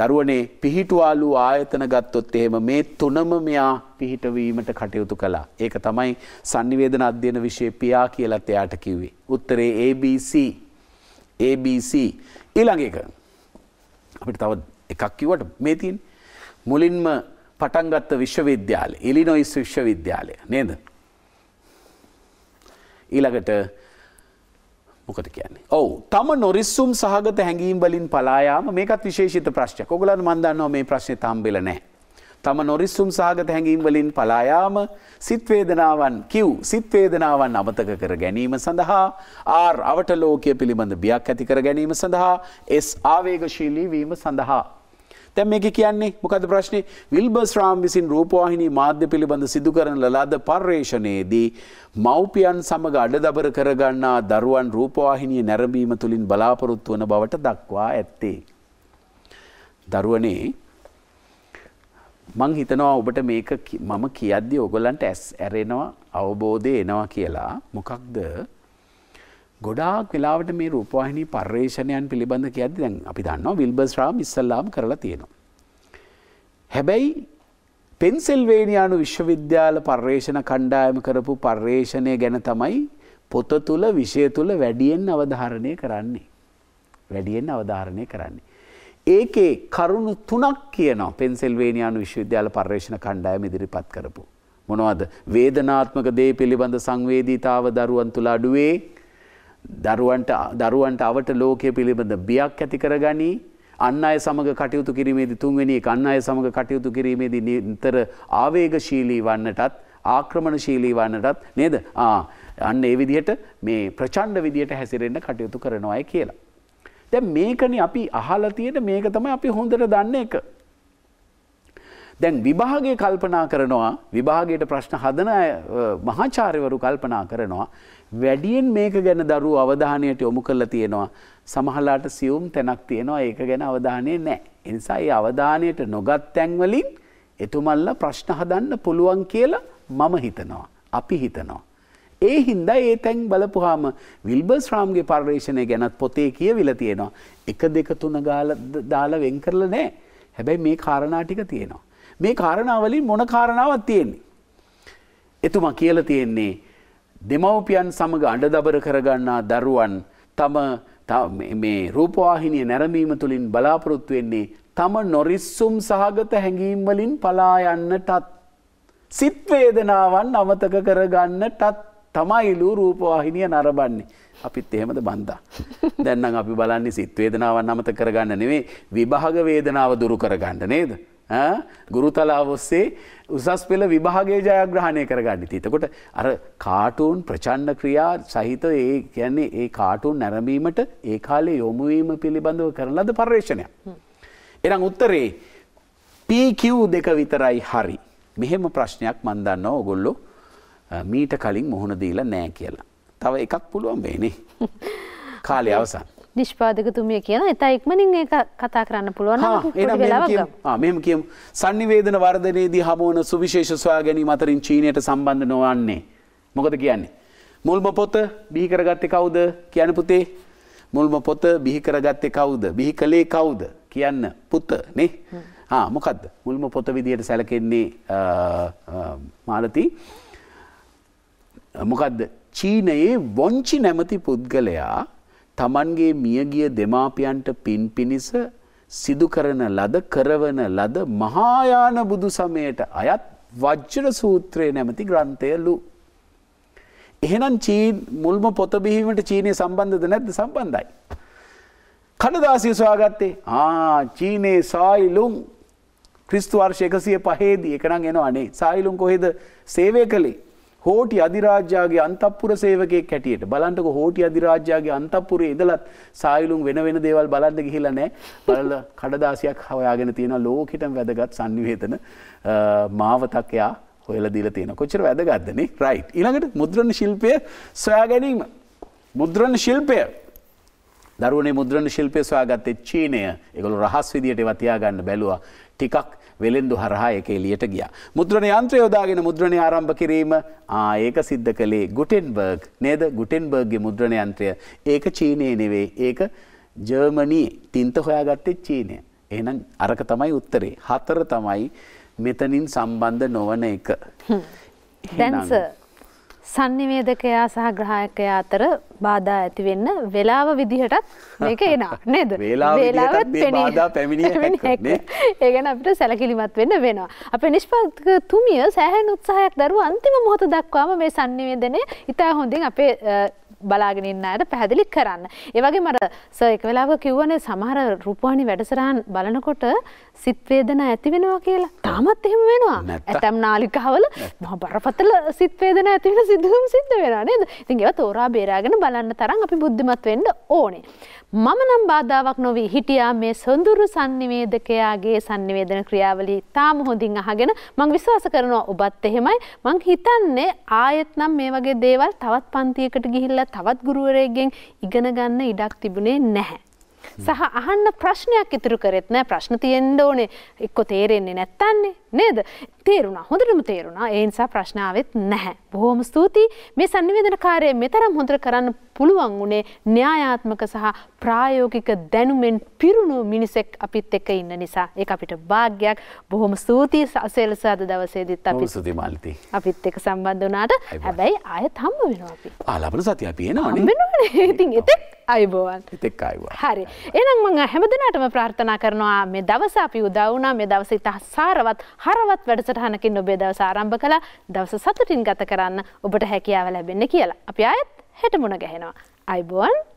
දරුවනේ පිහිටුවාලු ආයතන ගත්තොත් එහෙම මේ තුනම මෙයා පිහිටවීමට කටයුතු කළා. ඒක තමයි සංනිවේදන අධ්‍යයන විෂය පියා කියලත් එයාට කිව්වේ. උත්තරේ ABC ABC ඊළඟ එක අපිට තව එකක් කිව්වට මේ තියෙන මුලින්ම පටන්ගත්ත විශ්වවිද්‍යාලය එලිනොයිස් විශ්වවිද්‍යාලය නේද. ඊළඟට මොකට කියන්නේ ඔවු තම නොරිස්සුම් සහගත හැඟීම් බලින් පලායාම මේකත් විශේෂිත ප්‍රශ්ය කොගලන් මන්දන්නවා මේ ප්‍රශ්නය තම්බෙල නෑ තම නොරිස්සුම් සහගත හැඟීම් වලින් පලා යාම, සිත් වේදනාවන් කිව්, සිත් වේදනාවන් අමතක කර ගැනීම සඳහා, ආර් අවට ලෝකය පිළිබඳ බියක් ඇති කර ගැනීම සඳහා, එස් ආවේගශීලී වීම සඳහා. දැන් මේක කියන්නේ මොකද ප්‍රශ්නේ? විල්බර්ස් රාම් විසින් රූපවාහිනී මාධ්‍ය පිළිබඳ සිදු කරන ලද පර්යේෂණයේදී මව්පියන් සමග අඩදබර කරගන්නා දරුවන් රූපවාහිනිය නැරඹීම තුලින් බලාපොරොත්තු වන බවට දක්වා ඇත්තේ. දරුවනේ මං හිතනවා ඔබට මේක මම කියද්දි ඔගොලන්ට ඇස් ඇරෙනවා අවබෝධය එනවා කියලා මොකක්ද ගොඩාක් වෙලාවට මේ රූපවාහිනී පර්යේෂණයන් පිළිබඳ කියද්දි දැන් අපි දන්නවා විල්බස් රාම් ඉස්සල්ලාම් කරලා තියෙනවා. හැබැයි පෙන්සෙල්වේනියානු විශ්වවිද්‍යාල පර්යේෂණ කණ්ඩායම කරපු පර්යේෂණය ගැන තමයි පොත තුළ විෂය තුළ වැඩියෙන් අවධාරණය කරන්නේ. වැඩියෙන් අවධාරණය කරන්නේ. ඒකේ කරුණු තුනක් කියනවා පෙන්සෙල්වේනියානු විශ්වවිද්‍යාල පර්යේෂණ කණ්ඩායම ඉදිරිපත් කරපු. මොනවද වේදනාත්මක දේ පිළිබඳ සංවේදීතාව දරුවන් තුළ අඩුවේ දරුවන්ට දරුවන්ට අවට ලෝකය පිළිබඳ බියක් ඇති කරගනී අන්න අය සමඟ කටයුතු කිරීමේදී තුන්වෙනි එක අන්න අය සමඟ කටයුතු කිරීමේදී නිතර ආවේගශීලී වන්නටත් ආක්‍රමණශීලී වන්නටත් නේද අන්න ඒ විදිහට මේ ප්‍රචණ්ඩ විදිහට හැසිරෙන්න කටයුතු කරනවායි කියලා දැ මේකන අපි අහලතියට මේක තම අපි හොඳට දන්න එක. දැන් විභාගේ කල්පනා කරනවා විභාගයට ප්‍රශ්න හදන මහාචාර්යවරු කල්පනා කරනවා. වැඩියෙන් මේක ගැන දරු අවධානයට යොමු කරලා තියෙනවා. සමහලාට සියුම් තැනක් තියෙනවා ඒක ගැන අවධානය නෑ. එනිසා ඒ අවධානයට නොගත් තැන්වලින් එතුමල්ල ප්‍රශ්න හදන්න පුළුවන් කියලා මම හිතනවා. අපි හිතනවා. ඒ හින්දා ඒ තැන් බලපුහාම විල්බර්ස් රාම්ගේ පර්ේෂණය ගැනත් පොතේ කිය විල තියෙනවා. එක දෙක තුන ගාල දාල වෙන් කරල නෑ හැබැයි මේ කාරණාටික තියෙනවා. මේ කාරණාවලින් මොන කාරණාවත් තියෙන්නේ. එතුමා කියල තියෙන්නේ දෙමව්පියන් සමඟ අඩ දබර කරගන්නා දරුවන් තම මේ රූපවාහිනය නැරමීම තුළින් බලාපොරොත්තු වෙන්නේ තම නොරිස්සුම් සහගත හැඟීම්වලින් පලායන්නටත්. සිත්වේදනාවන් අමතක කරගන්නටත්. තමයිලු රූපවාහිනිය නරබන්නේ. අපිත් එහෙමද බන්ධා. දැන්නම් අපි බලන්නේ සිත්වේදනාවන් අමත කරගන්න නෙවේ විභාග වේදනාව දුරු කරගන්න නේද. ගුරුතලා ඔස්සේ උසස් පෙළ විභාගේ ජයග්‍රහණය කරගන්න තිතකොට අර කාටුන් ප්‍රචන්්ඩ ක්‍රියා සහිත ඒ කියන්නේ ඒ කාටුන් නැරඹීමට ඒ කාලේ යොමුවීම පිළිබඳව කරන ලද පර්ේෂණය. එරං උත්තරේ පීකිව් දෙක විතරයි හරි. මෙහෙම ප්‍රශ්නයක් මන්දන්න ඕගොල්ලෝ මීට කලින් මුහුණ දීලා නෑ කියලා. තව එකක් පුළුවන් වෙයිනේ. කාලය අවසන්.
නිෂ්පාදකතුමිය කියන එතා ඉක්මනින් ඒක කතා කරන්න පුළුවන්
මෙම කියම් සංනිවේදන වර්ධනයේදී හමුවන සුවිශේෂ සොයා ගැනීම අතරින් චීනයට සම්බන්ධ නොවන්නේ. මොකද කියන්නේ. මුල්ම පොත බිහිකරගත්තේ කවුද කියන පුතේ මුල්ම පොත බිහිකරගත්තේ කවුද බිහි කළේ කවුද කියන්න පුත නේ මොකක්ද මුල්ම පොත විදියට සැලකෙන්නේ මාලතිී මොකදද චීනයේ වොංචි නැමති පුද්ගලයා තමන්ගේ මියගිය දෙමාපියන්ට පින් පිණිස සිදු කරන ලද කරවන ලද මහායාන බුදු සමයට අයත් වජ්ජන සූත්‍රයේ නැමති ග්‍රන්ථයලු. එහෙනම් චීන් මුල්ම පොත බිහිීමට චීනය සම්බන්ධද නැද්ද සම්බන්ධයි. කඩදාසිය සොයාගත්තේ ආ චීනයේ සායිලුම් ක්‍රිස්තු වර්ෂයකසිය පහේදී එකනම් එනවා අනේ සායිලුම් කොහෙද සේවය කළේ හෝටි අධිරාජ්‍යයාගේ අන්තපුර සේවකෙක් හැටියට බලන්ටක හෝටි අධිරාජ්‍යයාගේ අන්තපුරේ ඉඳලත් සායිලුම් වෙන වෙන දේවල් බලන්න ගිහිලා නෑ බලල කඩදාසියක් හොයාගෙන තියෙන ලෝකෙටම වැදගත් සංනිවේතන මාවතකයා හොයලා දීලා තියෙන කොච්චර වැදගත්දනේ රයිට් ඊළඟට මුද්‍රණ ශිල්පය සොයා ගැනීම මුද්‍රණ ශිල්පය දරුවනේ මුද්‍රණ ශිල්පය සොයාගත්තේ චීනය ඒගොල්ලෝ රහස් විදියට ඒවා තියාගන්න බැලුවා ටිකක් වෙළෙන්දු හරහා එක එලියට ගියා. මුද්‍රණ යන්ත්‍රය යොදාගෙන මුද්‍රණය ආරම්භ කිරීම ඒක සිද්ධ කළේ ගුටෙන්බර්ග් නේද ගුටෙන්බර්ග්ගේ මුද්‍රණ යන්ත්‍රය ඒක චීනය නෙවේ ඒක ජර්මනී තින්ත හොයාගත්තෙත් චීනය. එහෙනම් අරක තමයි උත්තරේ. හතර තමයි මෙතනින් සම්බන්ධ නොවන එක. දැන්ස
සංනිවේදකයා සහ ග්‍රහයකයා අතර බාධා ඇති වෙන්න වෙලාව විදිහටත් මේක එනවා නේද? වේලාවත් බාධා පැමිණිය ඒ ගැන අපිට සැලකිලිමත් වෙන්න වෙනවා. අපේ නිෂ්පාදකතුමිය සෑහෙන උත්සාහයක් දරුව අන්තිම මොහොත දක්වාම මේ සංනිවේදනය ඉතා හොඳින් අපේ බලාගෙන ඉන්න අයට පැහැදිලි කරන්න. ඒ වගේම අර සර් එක වෙලාවක කිව්වනේ සමහර රූපවාහිනී වැඩසටහන් බලනකොට සිත් වේදනා ඇති වෙනවා කියලා. තාමත් එහෙම වෙනවා. ඇතම් නාලිකාවල බරපතල සිත් වේදනා ඇති වෙන සිදුවම් සිද්ධ වෙනවා නේද? ඉතින් ඒවා තෝරා බේරාගෙන බලන්න තරම් අපි බුද්ධිමත් වෙන්න ඕනේ. මම නම් බාධාවක් නොවි හිටියා මේ සොඳුරු sannivedakayaගේ sannivedana ක්‍රියාවලිය තාම හොඳින් අහගෙන මම විශ්වාස කරනවා ඔබත් එහෙමයි. මං හිතන්නේ ආයෙත් නම් මේ වගේ දේවල් තවත් පන්තියකට ගිහිල්ලා තවත් ගුරුවරයෙක්ගෙන් ඉගෙන ගන්න ඉඩක් තිබුණේ නැහැ. සහ අහන්න ප්‍රශ්නයක් ඉතුරු කරෙත් නෑ ප්‍රශ්න තියෙන්න ඕනේ එක්ක තේරෙන්නේ නැත්තන්නේ නේද තේරුණා හොඳටම තේරුණා ඒ නිසා ප්‍රශ්නාවෙත් නැහැ. බොහොම ස්තුතියි මේ sannivedana කාර්යය මෙතරම් හොඳට කරන්න පුළුවන් උනේ න්‍යායාත්මක සහ ප්‍රායෝගික දැනුමෙන් පිරුණු මිනිසෙක් අපිත් එක්ක ඉන්න නිසා. ඒක අපිට භාග්යක්. බොහොම ස්තුතියි අසෙල්ස අද දවසේදීත් අපි
ස්තුති මාලති.
අපිත් එක්ක සම්බන්ධ වුණාට හැබැයි ආයෙත් හම්බ වෙනවා අපි.
ආ ලබන සතිය අපි එනවනේ. හම්බ
වෙනවනේ. ඉතින් එතෙක් අයිබෝවන් එතෙක් අයිවා හරි එනම් මං හැමදෙනාටම ප්‍රාර්ථනා කරනවා මේ දවස අපි උදා වුණා මේ දවස ඉතා සාරවත් හරවත් වැඩසටහනකින් ඔබේ දවස ආරම්භ කළ දවස සතුටින් ගත කරන්න ඔබට හැකියාව ලැබෙන්න කියලා. අපි අයත් හෙට මුණ ගැහෙනවා. අයිබුවන්!